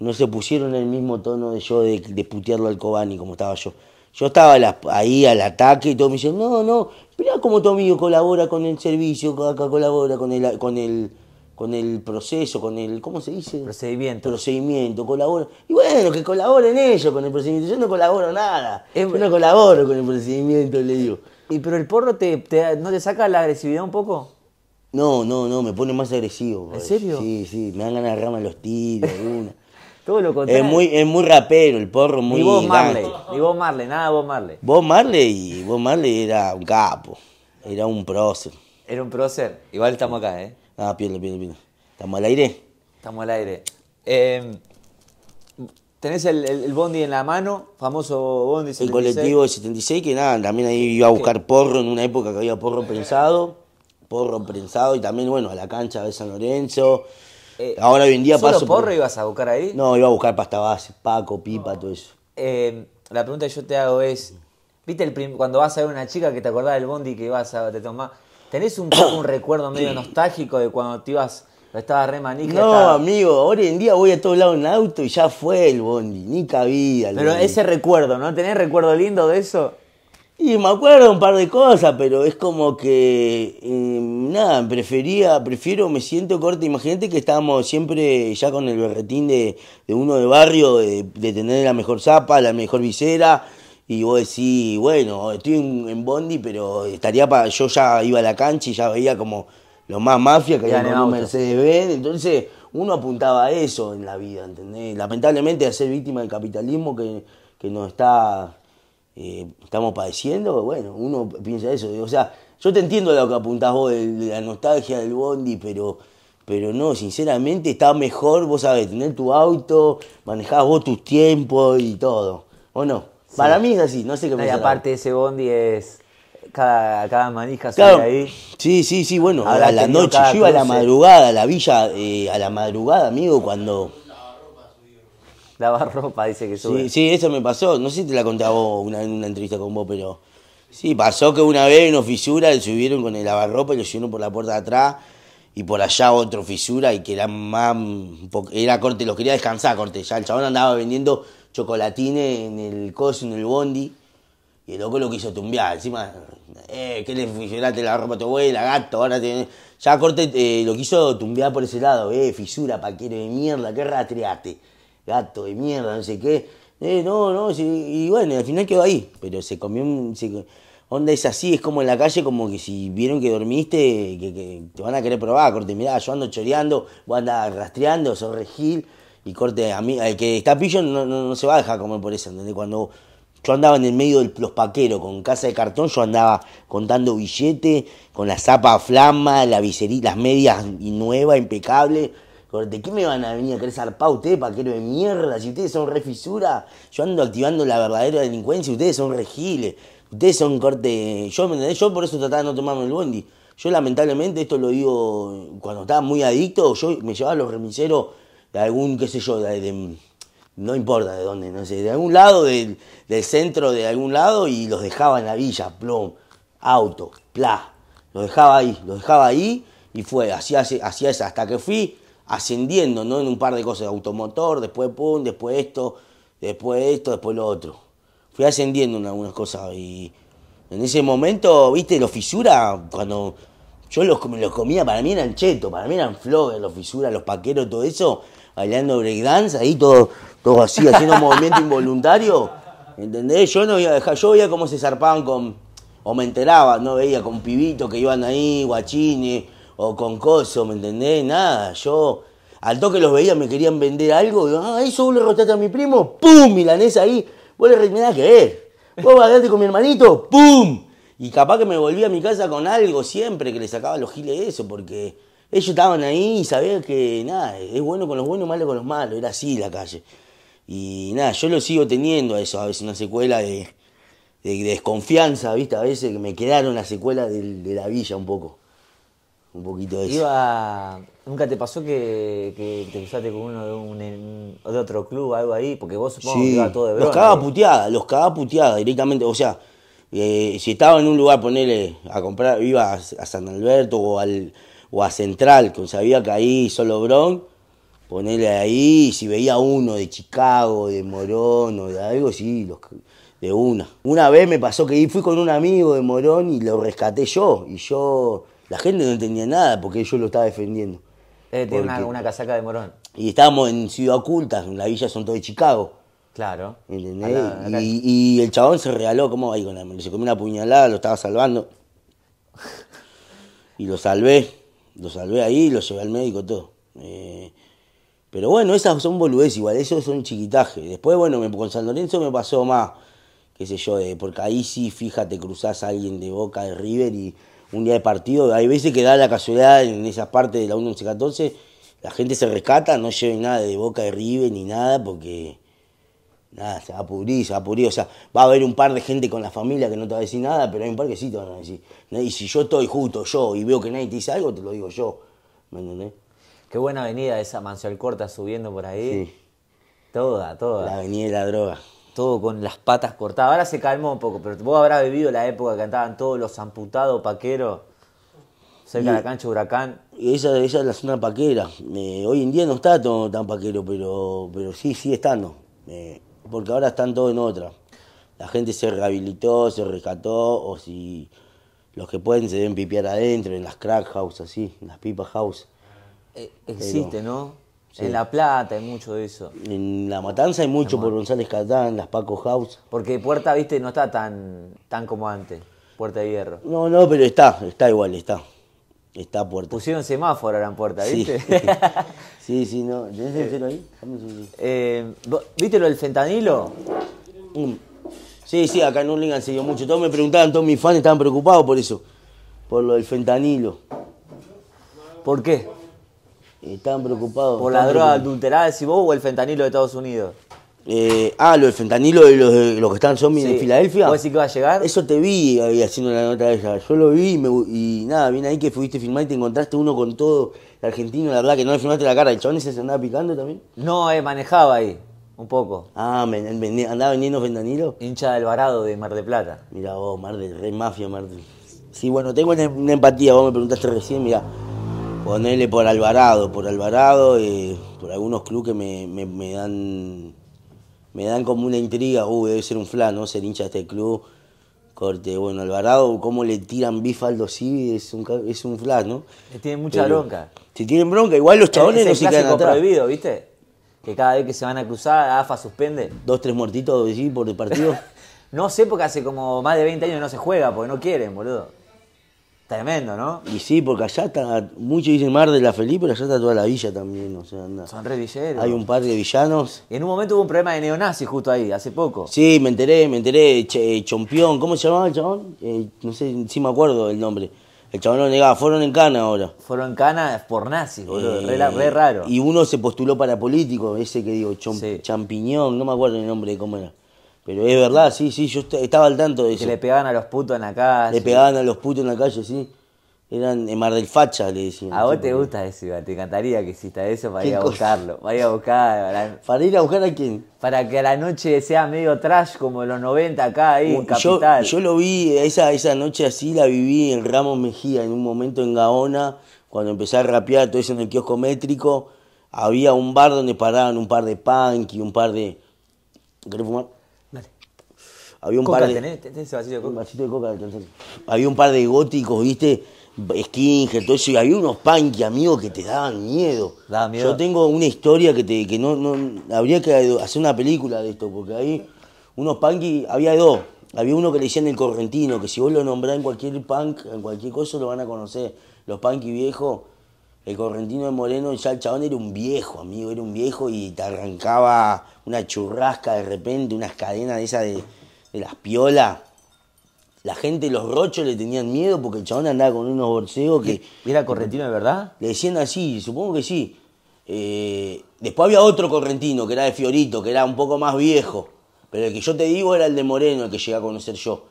no se pusieron en el mismo tono de yo de, de putearlo al Cobani como estaba yo. Yo estaba ahí al ataque y todo me dicen, no, no, mirá cómo tu amigo colabora con el servicio, acá colabora con el, con el, con el proceso, con el, ¿cómo se dice? Procedimiento. Procedimiento, colabora. Y bueno, que colaboren ellos con el procedimiento. Yo no colaboro nada. Yo no colaboro con el procedimiento, le digo. ¿Y pero el porro te, te, no te saca la agresividad un poco? No, no, no, me pone más agresivo. ¿En pues. serio? Sí, sí, me dan ganas de rama los tiros, es muy, es muy rapero el porro, muy. Y vos Marley, y vos Marley, nada vos Marley. Vos Marley, vos Marley era un capo, era un prócer. Era un prócer, igual estamos acá, ¿eh? Ah, pierde, pierde, pierdo. ¿Estamos al aire? Estamos al aire. Em, tenés el, bondi en la mano, famoso bondi 76. El colectivo de 76, que nada, también ahí iba a buscar porro en una época que había porro prensado, porro prensado y también, bueno, a la cancha de San Lorenzo eh, ahora hoy en día ¿solo porro ibas a buscar ahí? No, iba a buscar pasta base, Paco, Pipa, todo eso. Eh, la pregunta que yo te hago es: ¿viste cuando vas a ver una chica que te acordás del bondi que ibas a te tomar? ¿Tenés un un recuerdo medio nostálgico de cuando te ibas estaba re manija. No, amigo, hoy en día voy a todo lado en auto y ya fue el bondi, ni cabía. Pero ese recuerdo, ¿no? ¿Tenés recuerdo lindo de eso? Y me acuerdo un par de cosas, pero es como que nada, prefería, prefiero, me siento corta. Imagínate que estábamos siempre ya con el berretín de, uno de barrio, de, tener la mejor zapa, la mejor visera. Y vos decís, bueno, estoy en, Bondi, pero estaría para. Yo ya iba a la cancha y ya veía como lo más mafia que había con Mercedes Benz. Entonces uno apuntaba a eso en la vida, ¿entendés? Lamentablemente a ser víctima del capitalismo que, que nos está eh, estamos padeciendo, bueno, uno piensa eso. O sea, yo te entiendo lo que apuntás vos de la nostalgia del bondi, pero, pero no, sinceramente está mejor, vos sabés, tener tu auto, manejás vos tus tiempos y todo, ¿o no? Para mí es así, no sé qué pasa. Y aparte ese bondi es... Cada, manija ahí. Sí, sí, sí, bueno, a la noche, yo iba a la madrugada, a la villa, eh, a la madrugada, amigo, cuando Lavarropa, dice que sube. Sí, sí, eso me pasó. No sé si te la contaba vos en una entrevista con vos, pero. Sí, pasó que una vez una fisura le subieron con el lavarropa y lo subieron por la puerta de atrás y por allá otro fisura y que era más. Era corte, los quería descansar, corte. Ya el chabón andaba vendiendo chocolatines en el coso, en el bondi. Y el loco lo quiso tumbear. Encima, eh, ¿qué le fisuraste la ropa a tu abuela, gato? Ahora Ya corte eh, lo quiso tumbear por ese lado. Eh, fisura, paquero de mierda, ¿qué rastreaste? gato de mierda, no sé qué. Eh, no, no, y bueno, al final quedó ahí, pero se comió un... onda es así, es como en la calle, como que si vieron que dormiste, que, te van a querer probar, corte, mirá, yo ando choreando, vos andás rastreando, sos regil, y corte, a mí, que está pillo no, no, se va a dejar comer por eso, ¿entendés? Cuando yo andaba en el medio del los paqueros, con casa de cartón, yo andaba contando billetes, con la zapa a flama, la viserita, las medias nuevas, impecable ¿De ¿qué me van a venir a querer zarpar ustedes, paquero de mierda? Si ustedes son re fisura, yo ando activando la verdadera delincuencia, ustedes son regiles, ustedes son corte. Yo, Yo por eso trataba de no tomarme el Wendy Yo lamentablemente, esto lo digo cuando estaba muy adicto, yo me llevaba los remiseros de algún, qué sé yo, de, no importa de dónde, no sé, de algún lado, del, centro de algún lado y los dejaba en la villa, plom, auto, pla, los dejaba ahí, los dejaba ahí y fue, así, eso hasta que fui ascendiendo, ¿no? En un par de cosas, automotor, después pum, después esto, después esto, después lo otro. Fui ascendiendo en algunas cosas y en ese momento, viste, los fisuras, cuando yo los, los comía, para mí eran cheto para mí eran flores, los fisuras, los paqueros, todo eso, bailando breakdance, ahí todo, todo así, haciendo un movimiento involuntario, ¿entendés? Yo no iba a dejar, yo veía cómo se zarpaban con, o me enteraba, no veía con pibitos que iban ahí, guachines o con coso, ¿me entendés? Nada, yo al toque los veía, me querían vender algo, y, ah, eso vos le a mi primo, ¡pum! Milanesa ahí, vos le nada que ver, vos bailaste con mi hermanito, ¡pum! Y capaz que me volví a mi casa con algo siempre, que le sacaba los giles eso, porque ellos estaban ahí y sabían que nada, es bueno con los buenos, malo con los malos, era así la calle. Y nada, yo lo sigo teniendo a eso, a veces una secuela de, desconfianza, ¿viste? A veces que me quedaron la secuela de la villa un poco un poquito eso. Iba, ¿Nunca te pasó que, te cruzaste con uno de, otro club, algo ahí? Porque vos supongo que iba todo de Los cagaba puteada, los cagaba puteada directamente. O sea, eh, si estaba en un lugar, ponerle a comprar, iba a, San Alberto o, al, o a Central, que sabía que ahí solo Bron, ponerle ahí, si veía uno de Chicago, de Morón o de algo, sí, los, de una. Una vez me pasó que fui con un amigo de Morón y lo rescaté yo. Y yo la gente no entendía nada porque yo lo estaba defendiendo. Eh, una, casaca de morón. Y estábamos en Ciudad Oculta, en la Villa son todo de Chicago. Claro. ¿Entendés? Y, el chabón se regaló, ¿cómo ahí con Se comió una puñalada, lo estaba salvando. Y lo salvé. Lo salvé ahí, lo llevé al médico, todo. Eh, pero bueno, esas son boludeces igual, esos son chiquitaje. Después, bueno, me, con San Lorenzo me pasó más, qué sé yo, eh, porque ahí sí, fíjate, cruzás a alguien de Boca de River y un día de partido. Hay veces que da la casualidad en esas partes de la 11-14, la gente se rescata, no lleve nada de Boca de Ribe ni nada, porque nada, se va a se va a O sea, va a haber un par de gente con la familia que no te va a decir nada, pero hay un par que sí te van a decir. Y si yo estoy justo, yo, y veo que nadie te dice algo, te lo digo yo. ¿Me entendés? Qué buena avenida esa Mansuel Corta subiendo por ahí. Sí. Toda, toda. La avenida de la droga todo con las patas cortadas. Ahora se calmó un poco, pero vos habrás vivido la época que andaban todos los amputados paqueros cerca de la cancha Huracán. Esa, esa es la zona paquera. hoy en día no está todo tan paquero, pero, pero sí sí estando. porque ahora están todos en otra. La gente se rehabilitó, se rescató, o si los que pueden se deben pipiar adentro, en las crack house, así, en las pipa house. Eh, existe, ¿no? En La Plata hay mucho de eso. En La Matanza hay mucho por González Catán, las Paco House. Porque Puerta, viste, no está tan, tan como antes. Puerta de Hierro. No, no, pero está, está igual, está. Está Puerta. Pusieron semáforo ahora en Puerta, ¿viste? Sí, sí, no. ¿Tenés el eh, cero ahí? Eh, ¿Viste lo del fentanilo? Mm. Sí, sí, acá en Urlingan se dio mucho. Todos me preguntaban, todos mis fans estaban preocupados por eso. Por lo del fentanilo. ¿Por qué? estaban preocupados. ¿Por la droga adulterada decís vos o el fentanilo de Estados Unidos? Eh, ah, lo del fentanilo los, de, los que están zombies en Filadelfia. ¿Vos decís que va a llegar? Eso te vi ahí haciendo la nota de ella. Yo lo vi y, nada, viene ahí que fuiste a filmar y te encontraste uno con todo argentino, la verdad que no le filmaste la cara. ¿El chabón se andaba picando también? No, eh, manejaba ahí, un poco. Ah, ¿andaba vendiendo fentanilo? Hincha de Alvarado de Mar de Plata. Mira vos, Mar de, re mafia, Mar de... Sí, bueno, tengo una, una empatía, vos me preguntaste recién, mira Ponele por Alvarado, por Alvarado, eh, por algunos clubes que me, dan me dan como una intriga, uy, uh, debe ser un flan, ¿no? Ser hincha este club. Corte, bueno, Alvarado, cómo le tiran bifa al es un, es ¿no? Tienen mucha bronca. Si tienen bronca, igual los chabones no se quedan atrás. prohibido, ¿viste? Que cada vez que se van a cruzar, AFA suspende. ¿Dos, tres muertitos, allí por el partido? no sé, porque hace como más de 20 años no se juega, porque no quieren, boludo. Tremendo, ¿no? Y sí, porque allá está, muchos dicen Mar de la Feliz, pero allá está toda la villa también, o sea, anda. Son revilleros. Hay un par de villanos. en un momento hubo un problema de neonazis justo ahí, hace poco. Sí, me enteré, me enteré, eh, Chompión, ¿cómo se llamaba el chabón? Eh, no sé, sí me acuerdo el nombre. El chabón lo negaba, fueron en cana ahora. Fueron en cana por nazis, re, eh, raro. Y uno se postuló para político, ese que digo, Champiñón, no me acuerdo el nombre de cómo era. Pero es verdad, sí, sí, yo estaba al tanto de eso. Que le pegaban a los putos en la calle. Le pegaban a los putos en la calle, sí. Eran en Mar del Facha, le decían. ¿A vos te gusta eso, Te encantaría que hiciste eso para ir a buscarlo. Para ir a buscar. Para... ir a a quién? Para que a la noche sea medio trash como los 90 acá, ahí en uh, Capital. Yo, lo vi, esa, esa noche así la viví en Ramos Mejía, en un momento en Gaona, cuando empecé a rapear todo eso en el kiosco métrico. Había un bar donde paraban un par de punk y un par de. ¿Querés fumar? Había un par de. vasito de coca? Había un par de góticos, ¿viste? Skinhead, todo eso, y había unos punky, amigos, que te daban miedo. daban miedo. Yo tengo una historia que te, que no, habría que hacer una película de esto, porque ahí unos punky, había dos. Había uno que le decían el correntino, que si vos lo nombrás en cualquier punk, en cualquier cosa lo van a conocer. Los punky viejos, el correntino de Moreno, ya el chabón era un viejo, amigo, era un viejo y te arrancaba una churrasca de repente, unas cadenas de esa de de las piolas, la gente, los rochos le tenían miedo porque el chabón andaba con unos borseos que. ¿Era correntino de verdad? Le decían así, supongo que sí. Eh, después había otro correntino que era de Fiorito, que era un poco más viejo. Pero el que yo te digo era el de Moreno, el que llegué a conocer yo.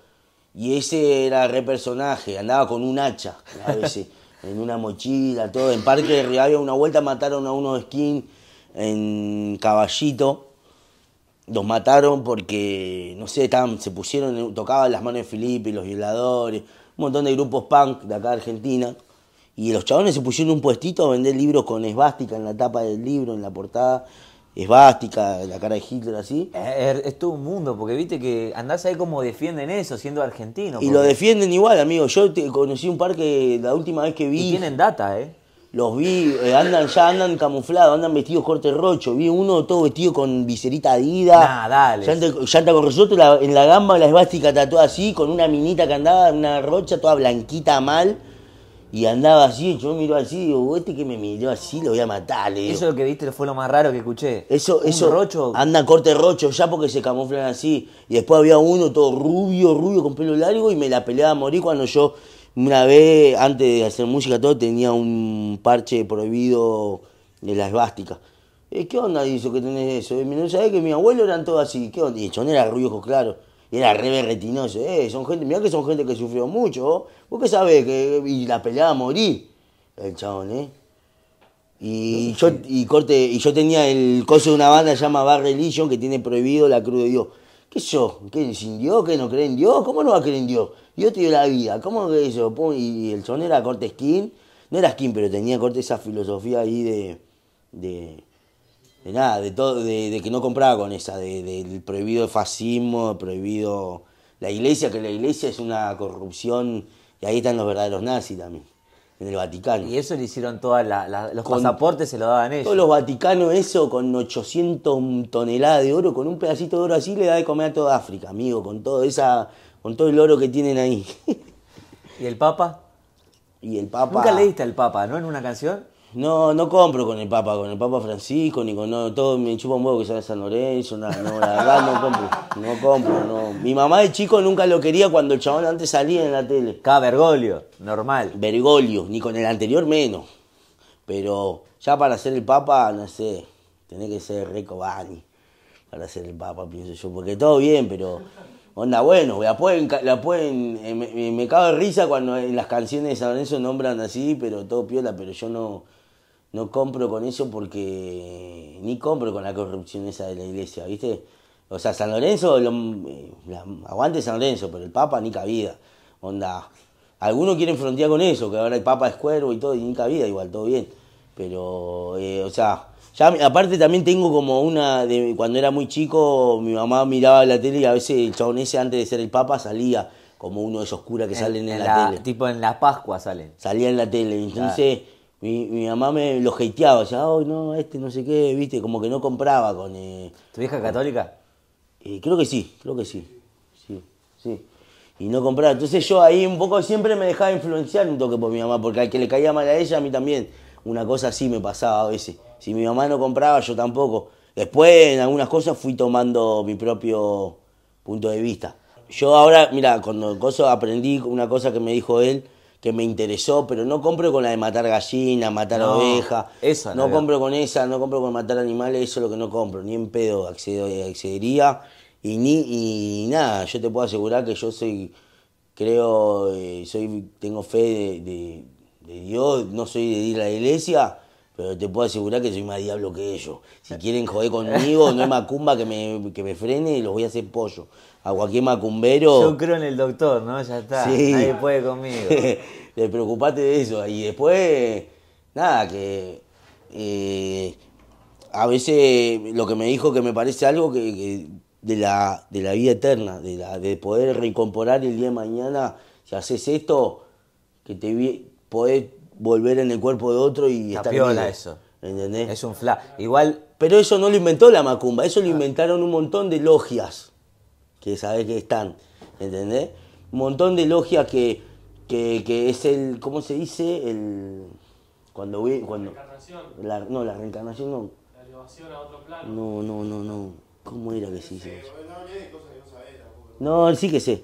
Y ese era re personaje, andaba con un hacha a veces, en una mochila, todo. En Parque de Rivadavia, una vuelta mataron a uno de skin en Caballito los mataron porque, no sé, se pusieron, tocaban las manos de Felipe, los violadores, un montón de grupos punk de acá de Argentina. Y los chabones se pusieron un puestito a vender libros con esvástica en la tapa del libro, en la portada, esvástica, la cara de Hitler así. Es, todo un mundo, porque viste que andás ahí como defienden eso, siendo argentino. Y lo defienden igual, amigo. Yo conocí un par que la última vez que vi. Y tienen data, ¿eh? los vi, eh, andan, ya andan camuflados, andan vestidos corte rocho. Vi uno todo vestido con viserita adida. Nah, dale. Ya anda con en la gamba la esvástica tatuada así, con una minita que andaba, una rocha toda blanquita mal. Y andaba así, yo miro así, digo, este que me miró así lo voy a matar, le Eso lo que viste fue lo más raro que escuché. Eso, eso. rocho. Anda corte rocho ya porque se camuflan así. Y después había uno todo rubio, rubio, con pelo largo y me la peleaba a morir cuando yo una vez, antes de hacer música, todo tenía un parche prohibido de las esvástica. Eh, ¿Qué onda hizo que tenés eso? no eh, sabés que mi abuelo eran todos así. ¿Qué onda? Y Chon era rubio, claro. Y era re berretinoso. Eh, son gente, mirá que son gente que sufrió mucho. ¿Vos, qué sabés? Que, y la peleaba a morir. El chabón, ¿eh? Y yo, y corte, y yo tenía el coso de una banda que se llama Bar Religion que tiene prohibido la cruz de Dios. ¿Qué yo? ¿Qué sin Dios? ¿Qué no creen en Dios? ¿Cómo no va a creer en Dios? Dios te dio la vida. ¿Cómo que eso? Y el son era corte skin. No era skin, pero tenía corte esa filosofía ahí de. de. nada, de todo, de, que no compraba con esa, del prohibido fascismo, prohibido. La iglesia, que la iglesia es una corrupción, y ahí están los verdaderos nazis también en el Vaticano. Y eso le hicieron todos los pasaportes, se lo daban ellos. Todos los Vaticanos, eso con 800 toneladas de oro, con un pedacito de oro así, le da de comer a toda África, amigo, con, todo esa, con todo el oro que tienen ahí. ¿Y el Papa? Y el Papa. Nunca leíste al Papa, ¿no? En una canción. No, no compro con el Papa, con el Papa Francisco, ni con no, todo, me chupa un huevo que sea de San Lorenzo, nada, no, la verdad no compro, no compro, no. Mi mamá de chico nunca lo quería cuando el chabón antes salía en la tele. Cada Bergoglio, normal. Bergoglio, ni con el anterior menos. Pero ya para ser el Papa, no sé, tenés que ser rico para ser el Papa, pienso yo, porque todo bien, pero onda, bueno, la pueden, la pueden eh, me, cago de risa cuando en las canciones de San Lorenzo nombran así, pero todo piola, pero yo no no compro con eso porque ni compro con la corrupción esa de la iglesia, ¿viste? O sea, San Lorenzo, lo, eh, aguante San Lorenzo, pero el Papa ni cabida. Onda, algunos quieren frontear con eso, que ahora el Papa es cuervo y todo, y ni cabida, igual, todo bien. Pero, eh, o sea, ya aparte también tengo como una, de, cuando era muy chico, mi mamá miraba la tele y a veces el chabón ese antes de ser el Papa salía como uno de esos curas que salen en, la, tele. Tipo en la Pascua salen. Salía en la tele, ah. entonces... Mi, mamá me lo hateaba, sea oh, no, este no sé qué, viste, como que no compraba con... Eh, ¿Tu vieja católica? Eh, creo que sí, creo que sí, sí, sí. Y no compraba. Entonces yo ahí un poco siempre me dejaba influenciar un toque por mi mamá, porque al que le caía mal a ella, a mí también. Una cosa así me pasaba a veces. Si mi mamá no compraba, yo tampoco. Después, en algunas cosas, fui tomando mi propio punto de vista. Yo ahora, mira, cuando coso aprendí una cosa que me dijo él, que me interesó, pero no compro con la de matar gallina, matar ovejas, oveja. no compro con esa, no compro con matar animales, eso es lo que no compro, ni en pedo accedo, accedería. Y, ni, y nada, yo te puedo asegurar que yo soy, creo, eh, soy tengo fe de, Dios, no soy de ir a la iglesia, pero te puedo asegurar que soy más diablo que ellos. Si quieren joder conmigo, no hay macumba que me, que me frene, los voy a hacer pollo a Macumbero. Yo creo en el doctor, ¿no? Ya está. Nadie puede conmigo. Te preocupate de eso. Y después, nada, que eh, a veces lo que me dijo que me parece algo que, de, la, de la vida eterna, de, la, de poder reincorporar el día de mañana, si haces esto, que te podés volver en el cuerpo de otro y estar eso. ¿Entendés? Es un fla. Igual. Pero eso no lo inventó la macumba, eso lo ah. inventaron un montón de logias que sabes que están, ¿entendés? Un montón de logia que, es el, ¿cómo se dice? El, cuando, cuando La reencarnación. no, la reencarnación no. La elevación a otro plano. No, no, no, no. ¿Cómo era que se hizo? No, sí que sé.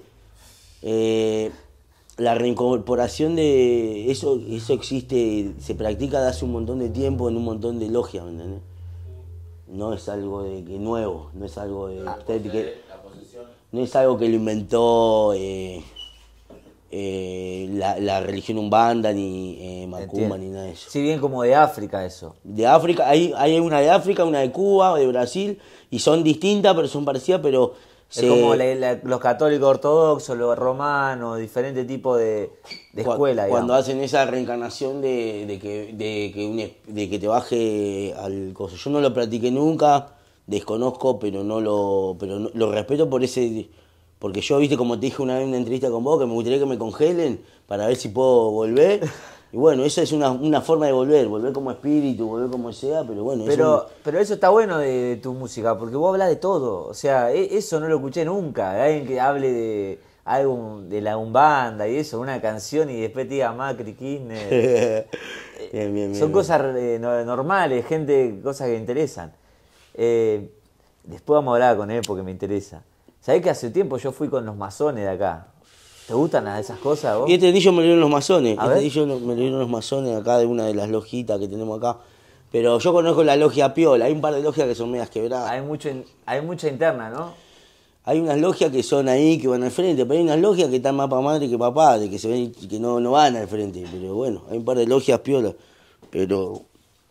la reincorporación de eso eso existe se practica de hace un montón de tiempo en un montón de logias entendés? no es algo de que nuevo no es algo de no es algo que lo inventó eh, eh, la, religión umbanda ni eh, Macumba ni nada de eso. Sí, bien como de África eso. De África, hay, hay una de África, una de Cuba, o de Brasil, y son distintas, pero son parecidas, pero... Es como los católicos ortodoxos, los romanos, diferente tipo de, de escuela. Cuando, hacen esa reencarnación de, de, que, te baje al Yo no lo practiqué nunca, desconozco, pero no lo, pero lo respeto por ese, porque yo, viste, como te dije una vez en una entrevista con vos, que me gustaría que me congelen para ver si puedo volver. Y bueno, esa es una, una forma de volver, volver como espíritu, volver como sea, pero bueno. Pero, eso... pero eso está bueno de, tu música, porque vos hablas de todo. O sea, e, eso no lo escuché nunca. alguien que hable de algo de la Umbanda y eso, una canción y después te diga Macri, Kirchner. Eh, son cosas eh, normales, gente, cosas que interesan. Eh, después vamos a hablar con él porque me interesa. ¿Sabés que hace tiempo yo fui con los masones de acá? ¿Te gustan esas cosas vos? Y este día me lo dieron los masones. este día me lo dieron los masones acá de una de las lojitas que tenemos acá. Pero yo conozco la logia Piola. Hay un par de logias que son medias quebradas. Hay, mucho, hay mucha interna, ¿no? Hay unas logias que son ahí, que van al frente, pero hay unas logias que están más para madre que para padre, que se ven que no, no van al frente. Pero bueno, hay un par de logias piolas. Pero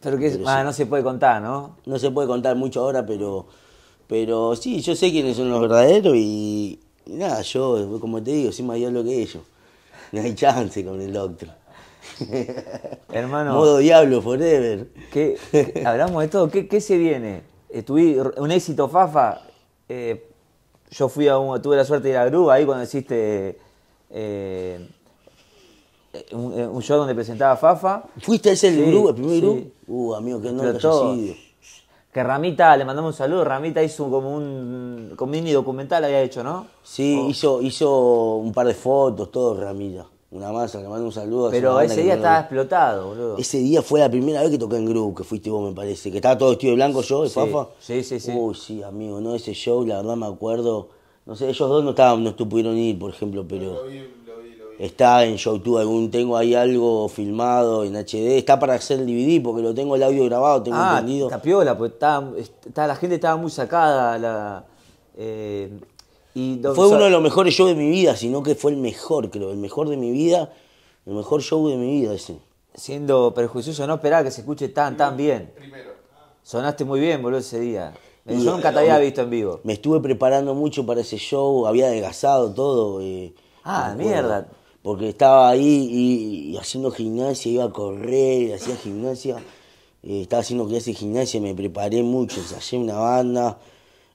pero ah, no se puede contar, ¿no? No se puede contar mucho ahora, pero, pero sí, yo sé quiénes son los verdaderos y, nada, yo, como te digo, soy más lo que ellos. No hay chance con el doctor Hermano. Modo diablo forever. ¿Qué, hablamos de todo. ¿Qué, se viene? Estuve, eh, un éxito Fafa. Eh, yo fui a un, tuve la suerte de ir a Grúa ahí cuando hiciste eh, eh, eh, un, show donde presentaba Fafa. ¿Fuiste ese el grupo el primer sí. Uh, amigo, que no sido Que Ramita, le mandamos un saludo, Ramita hizo como un como mini documental había hecho, ¿no? Sí, hizo, hizo un par de fotos, todo Ramita. Una masa, le mando un saludo. Pero ese día estaba explotado, boludo. Ese día fue la primera vez que toqué en grupo, que fuiste vos, me parece. Que estaba todo vestido de blanco yo, de Fafa. Sí, sí, sí. Uy, sí, amigo, no, ese show, la verdad me acuerdo. No sé, ellos dos no estaban, no pudieron ir, por ejemplo, pero está en YouTube algún tengo ahí algo filmado en HD está para hacer el DVD porque lo tengo el audio grabado tengo ah, entendido capiola pues estaba, la gente estaba muy sacada la eh, fue uno de los mejores shows de mi vida sino que fue el mejor creo el mejor de mi vida el mejor show de mi vida ese siendo perjuicioso no esperaba que se escuche tan tan bien primero sonaste muy bien boludo ese día yo nunca te había visto en vivo me estuve preparando mucho para ese show había adelgazado todo y... Eh, ah, mierda porque estaba ahí y, haciendo gimnasia, iba a correr, hacía gimnasia, eh, estaba haciendo clases de gimnasia, me preparé mucho, ensayé una banda,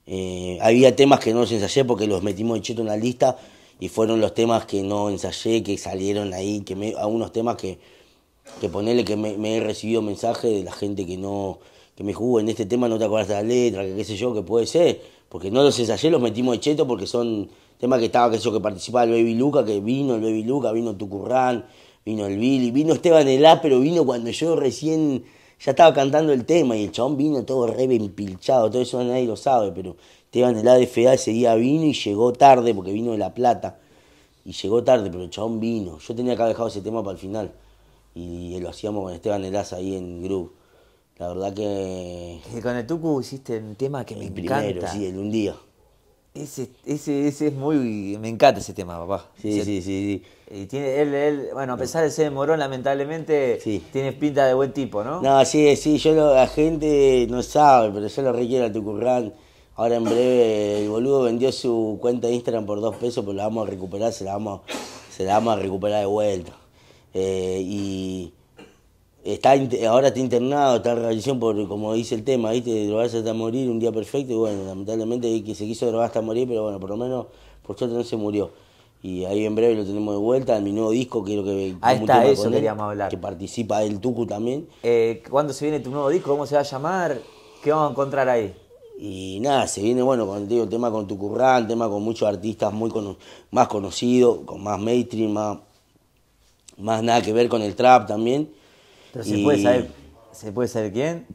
eh, había temas que no los ensayé porque los metimos de cheto en la lista y fueron los temas que no ensayé, que salieron ahí, que me, algunos temas que, que ponerle que me, he recibido mensaje de la gente que no, que me jugó uh, en este tema no te acuerdas de la letra, que qué sé yo, que puede ser, porque no los ensayé, los metimos de cheto porque son Tema que estaba, que yo, que participaba el Baby Luca, que vino el Baby Luca, vino Tucurrán, vino el Billy, vino Esteban Elá, pero vino cuando yo recién ya estaba cantando el tema y el chabón vino todo re empilchado, todo eso nadie lo sabe, pero Esteban Elá de FEA ese día vino y llegó tarde porque vino de La Plata. Y llegó tarde, pero el chabón vino. Yo tenía que haber dejado ese tema para el final. Y lo hacíamos con Esteban Elás ahí en Groove. La verdad que. con el Tucu hiciste un tema que el me primero, Sí, el un día. Ese, ese, ese es muy. Me encanta ese tema, papá. Sí, sí, sí, Y eh, tiene, él, él, bueno, a pesar de ser morón, lamentablemente, sí. tienes pinta de buen tipo, ¿no? No, sí, sí, yo la gente no sabe, pero yo lo requiero a Tucurrán. Ahora en breve el boludo vendió su cuenta de Instagram por dos pesos, pero pues la vamos a recuperar, se la vamos, se la vamos a recuperar de vuelta. Eh, y está ahora está internado, está en revisión por, como dice el tema, ¿viste? drogarse hasta morir, un día perfecto, y bueno, lamentablemente que se quiso drogar hasta morir, pero bueno, por lo menos, por suerte no se murió. Y ahí en breve lo tenemos de vuelta, en mi nuevo disco, quiero que... Ahí está, eso queríamos hablar. Que participa el Tucu también. Eh, ¿Cuándo se viene tu nuevo disco? ¿Cómo se va a llamar? ¿Qué vamos a encontrar ahí? Y nada, se viene, bueno, con digo, el tema con Tucurrán, tema con muchos artistas muy con más conocidos, con más mainstream, más nada que ver con el trap también se puede saber, se puede saber quién.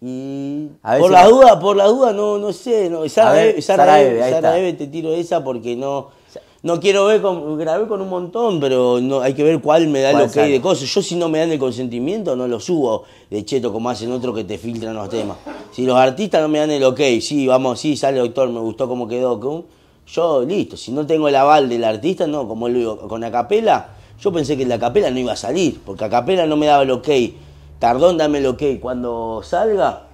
Y por la duda, por la duda, no, no sé, Sara, Eve, te tiro esa porque no, no quiero ver, grabé con un montón, pero no, hay que ver cuál me da el ok de cosas. Yo si no me dan el consentimiento no lo subo de cheto como hacen otros que te filtran los temas. Si los artistas no me dan el ok, sí, vamos, sí, sale doctor, me gustó cómo quedó. Yo, listo, si no tengo el aval del artista, no, como lo digo, con acapela yo pensé que la capela no iba a salir, porque a capela no me daba el ok. Tardón, dame el ok. Cuando salga,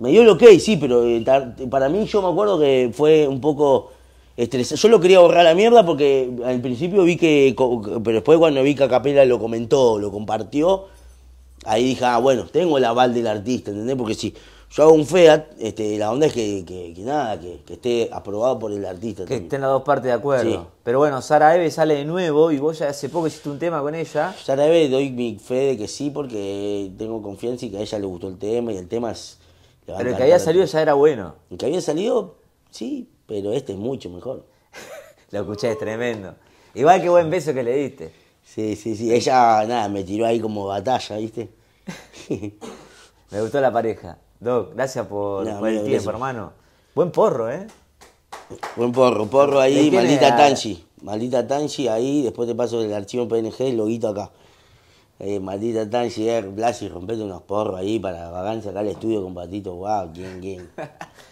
me dio el ok, sí, pero eh, para mí yo me acuerdo que fue un poco estresante. Yo lo quería borrar a la mierda porque al principio vi que, pero después cuando vi que a capela lo comentó, lo compartió, ahí dije, ah, bueno, tengo el aval del artista, ¿entendés? Porque si yo hago un FEAT, este, la onda es que, nada, que, esté aprobado por el artista. Que estén las dos partes de acuerdo. Pero bueno, Sara Eve sale de nuevo y vos ya hace poco hiciste un tema con ella. Sara Eve doy mi fe de que sí porque tengo confianza y que a ella le gustó el tema y el tema es... Pero el que había salido ya era bueno. El que había salido, sí, pero este es mucho mejor. Lo escuché, es tremendo. Igual que buen beso que le diste. Sí, sí, sí. Ella, nada, me tiró ahí como batalla, ¿viste? me gustó la pareja. Doc, gracias por, por el tiempo, hermano. Buen porro, ¿eh? Buen porro, porro ahí, maldita Tanchi. Maldita Tanchi ahí, después te paso el archivo PNG, el loguito acá. Eh, maldita Tanchi, eh, Blasi, rompete unos porros ahí para la vagancia acá el estudio con Patito. Wow, ¿quién, quién?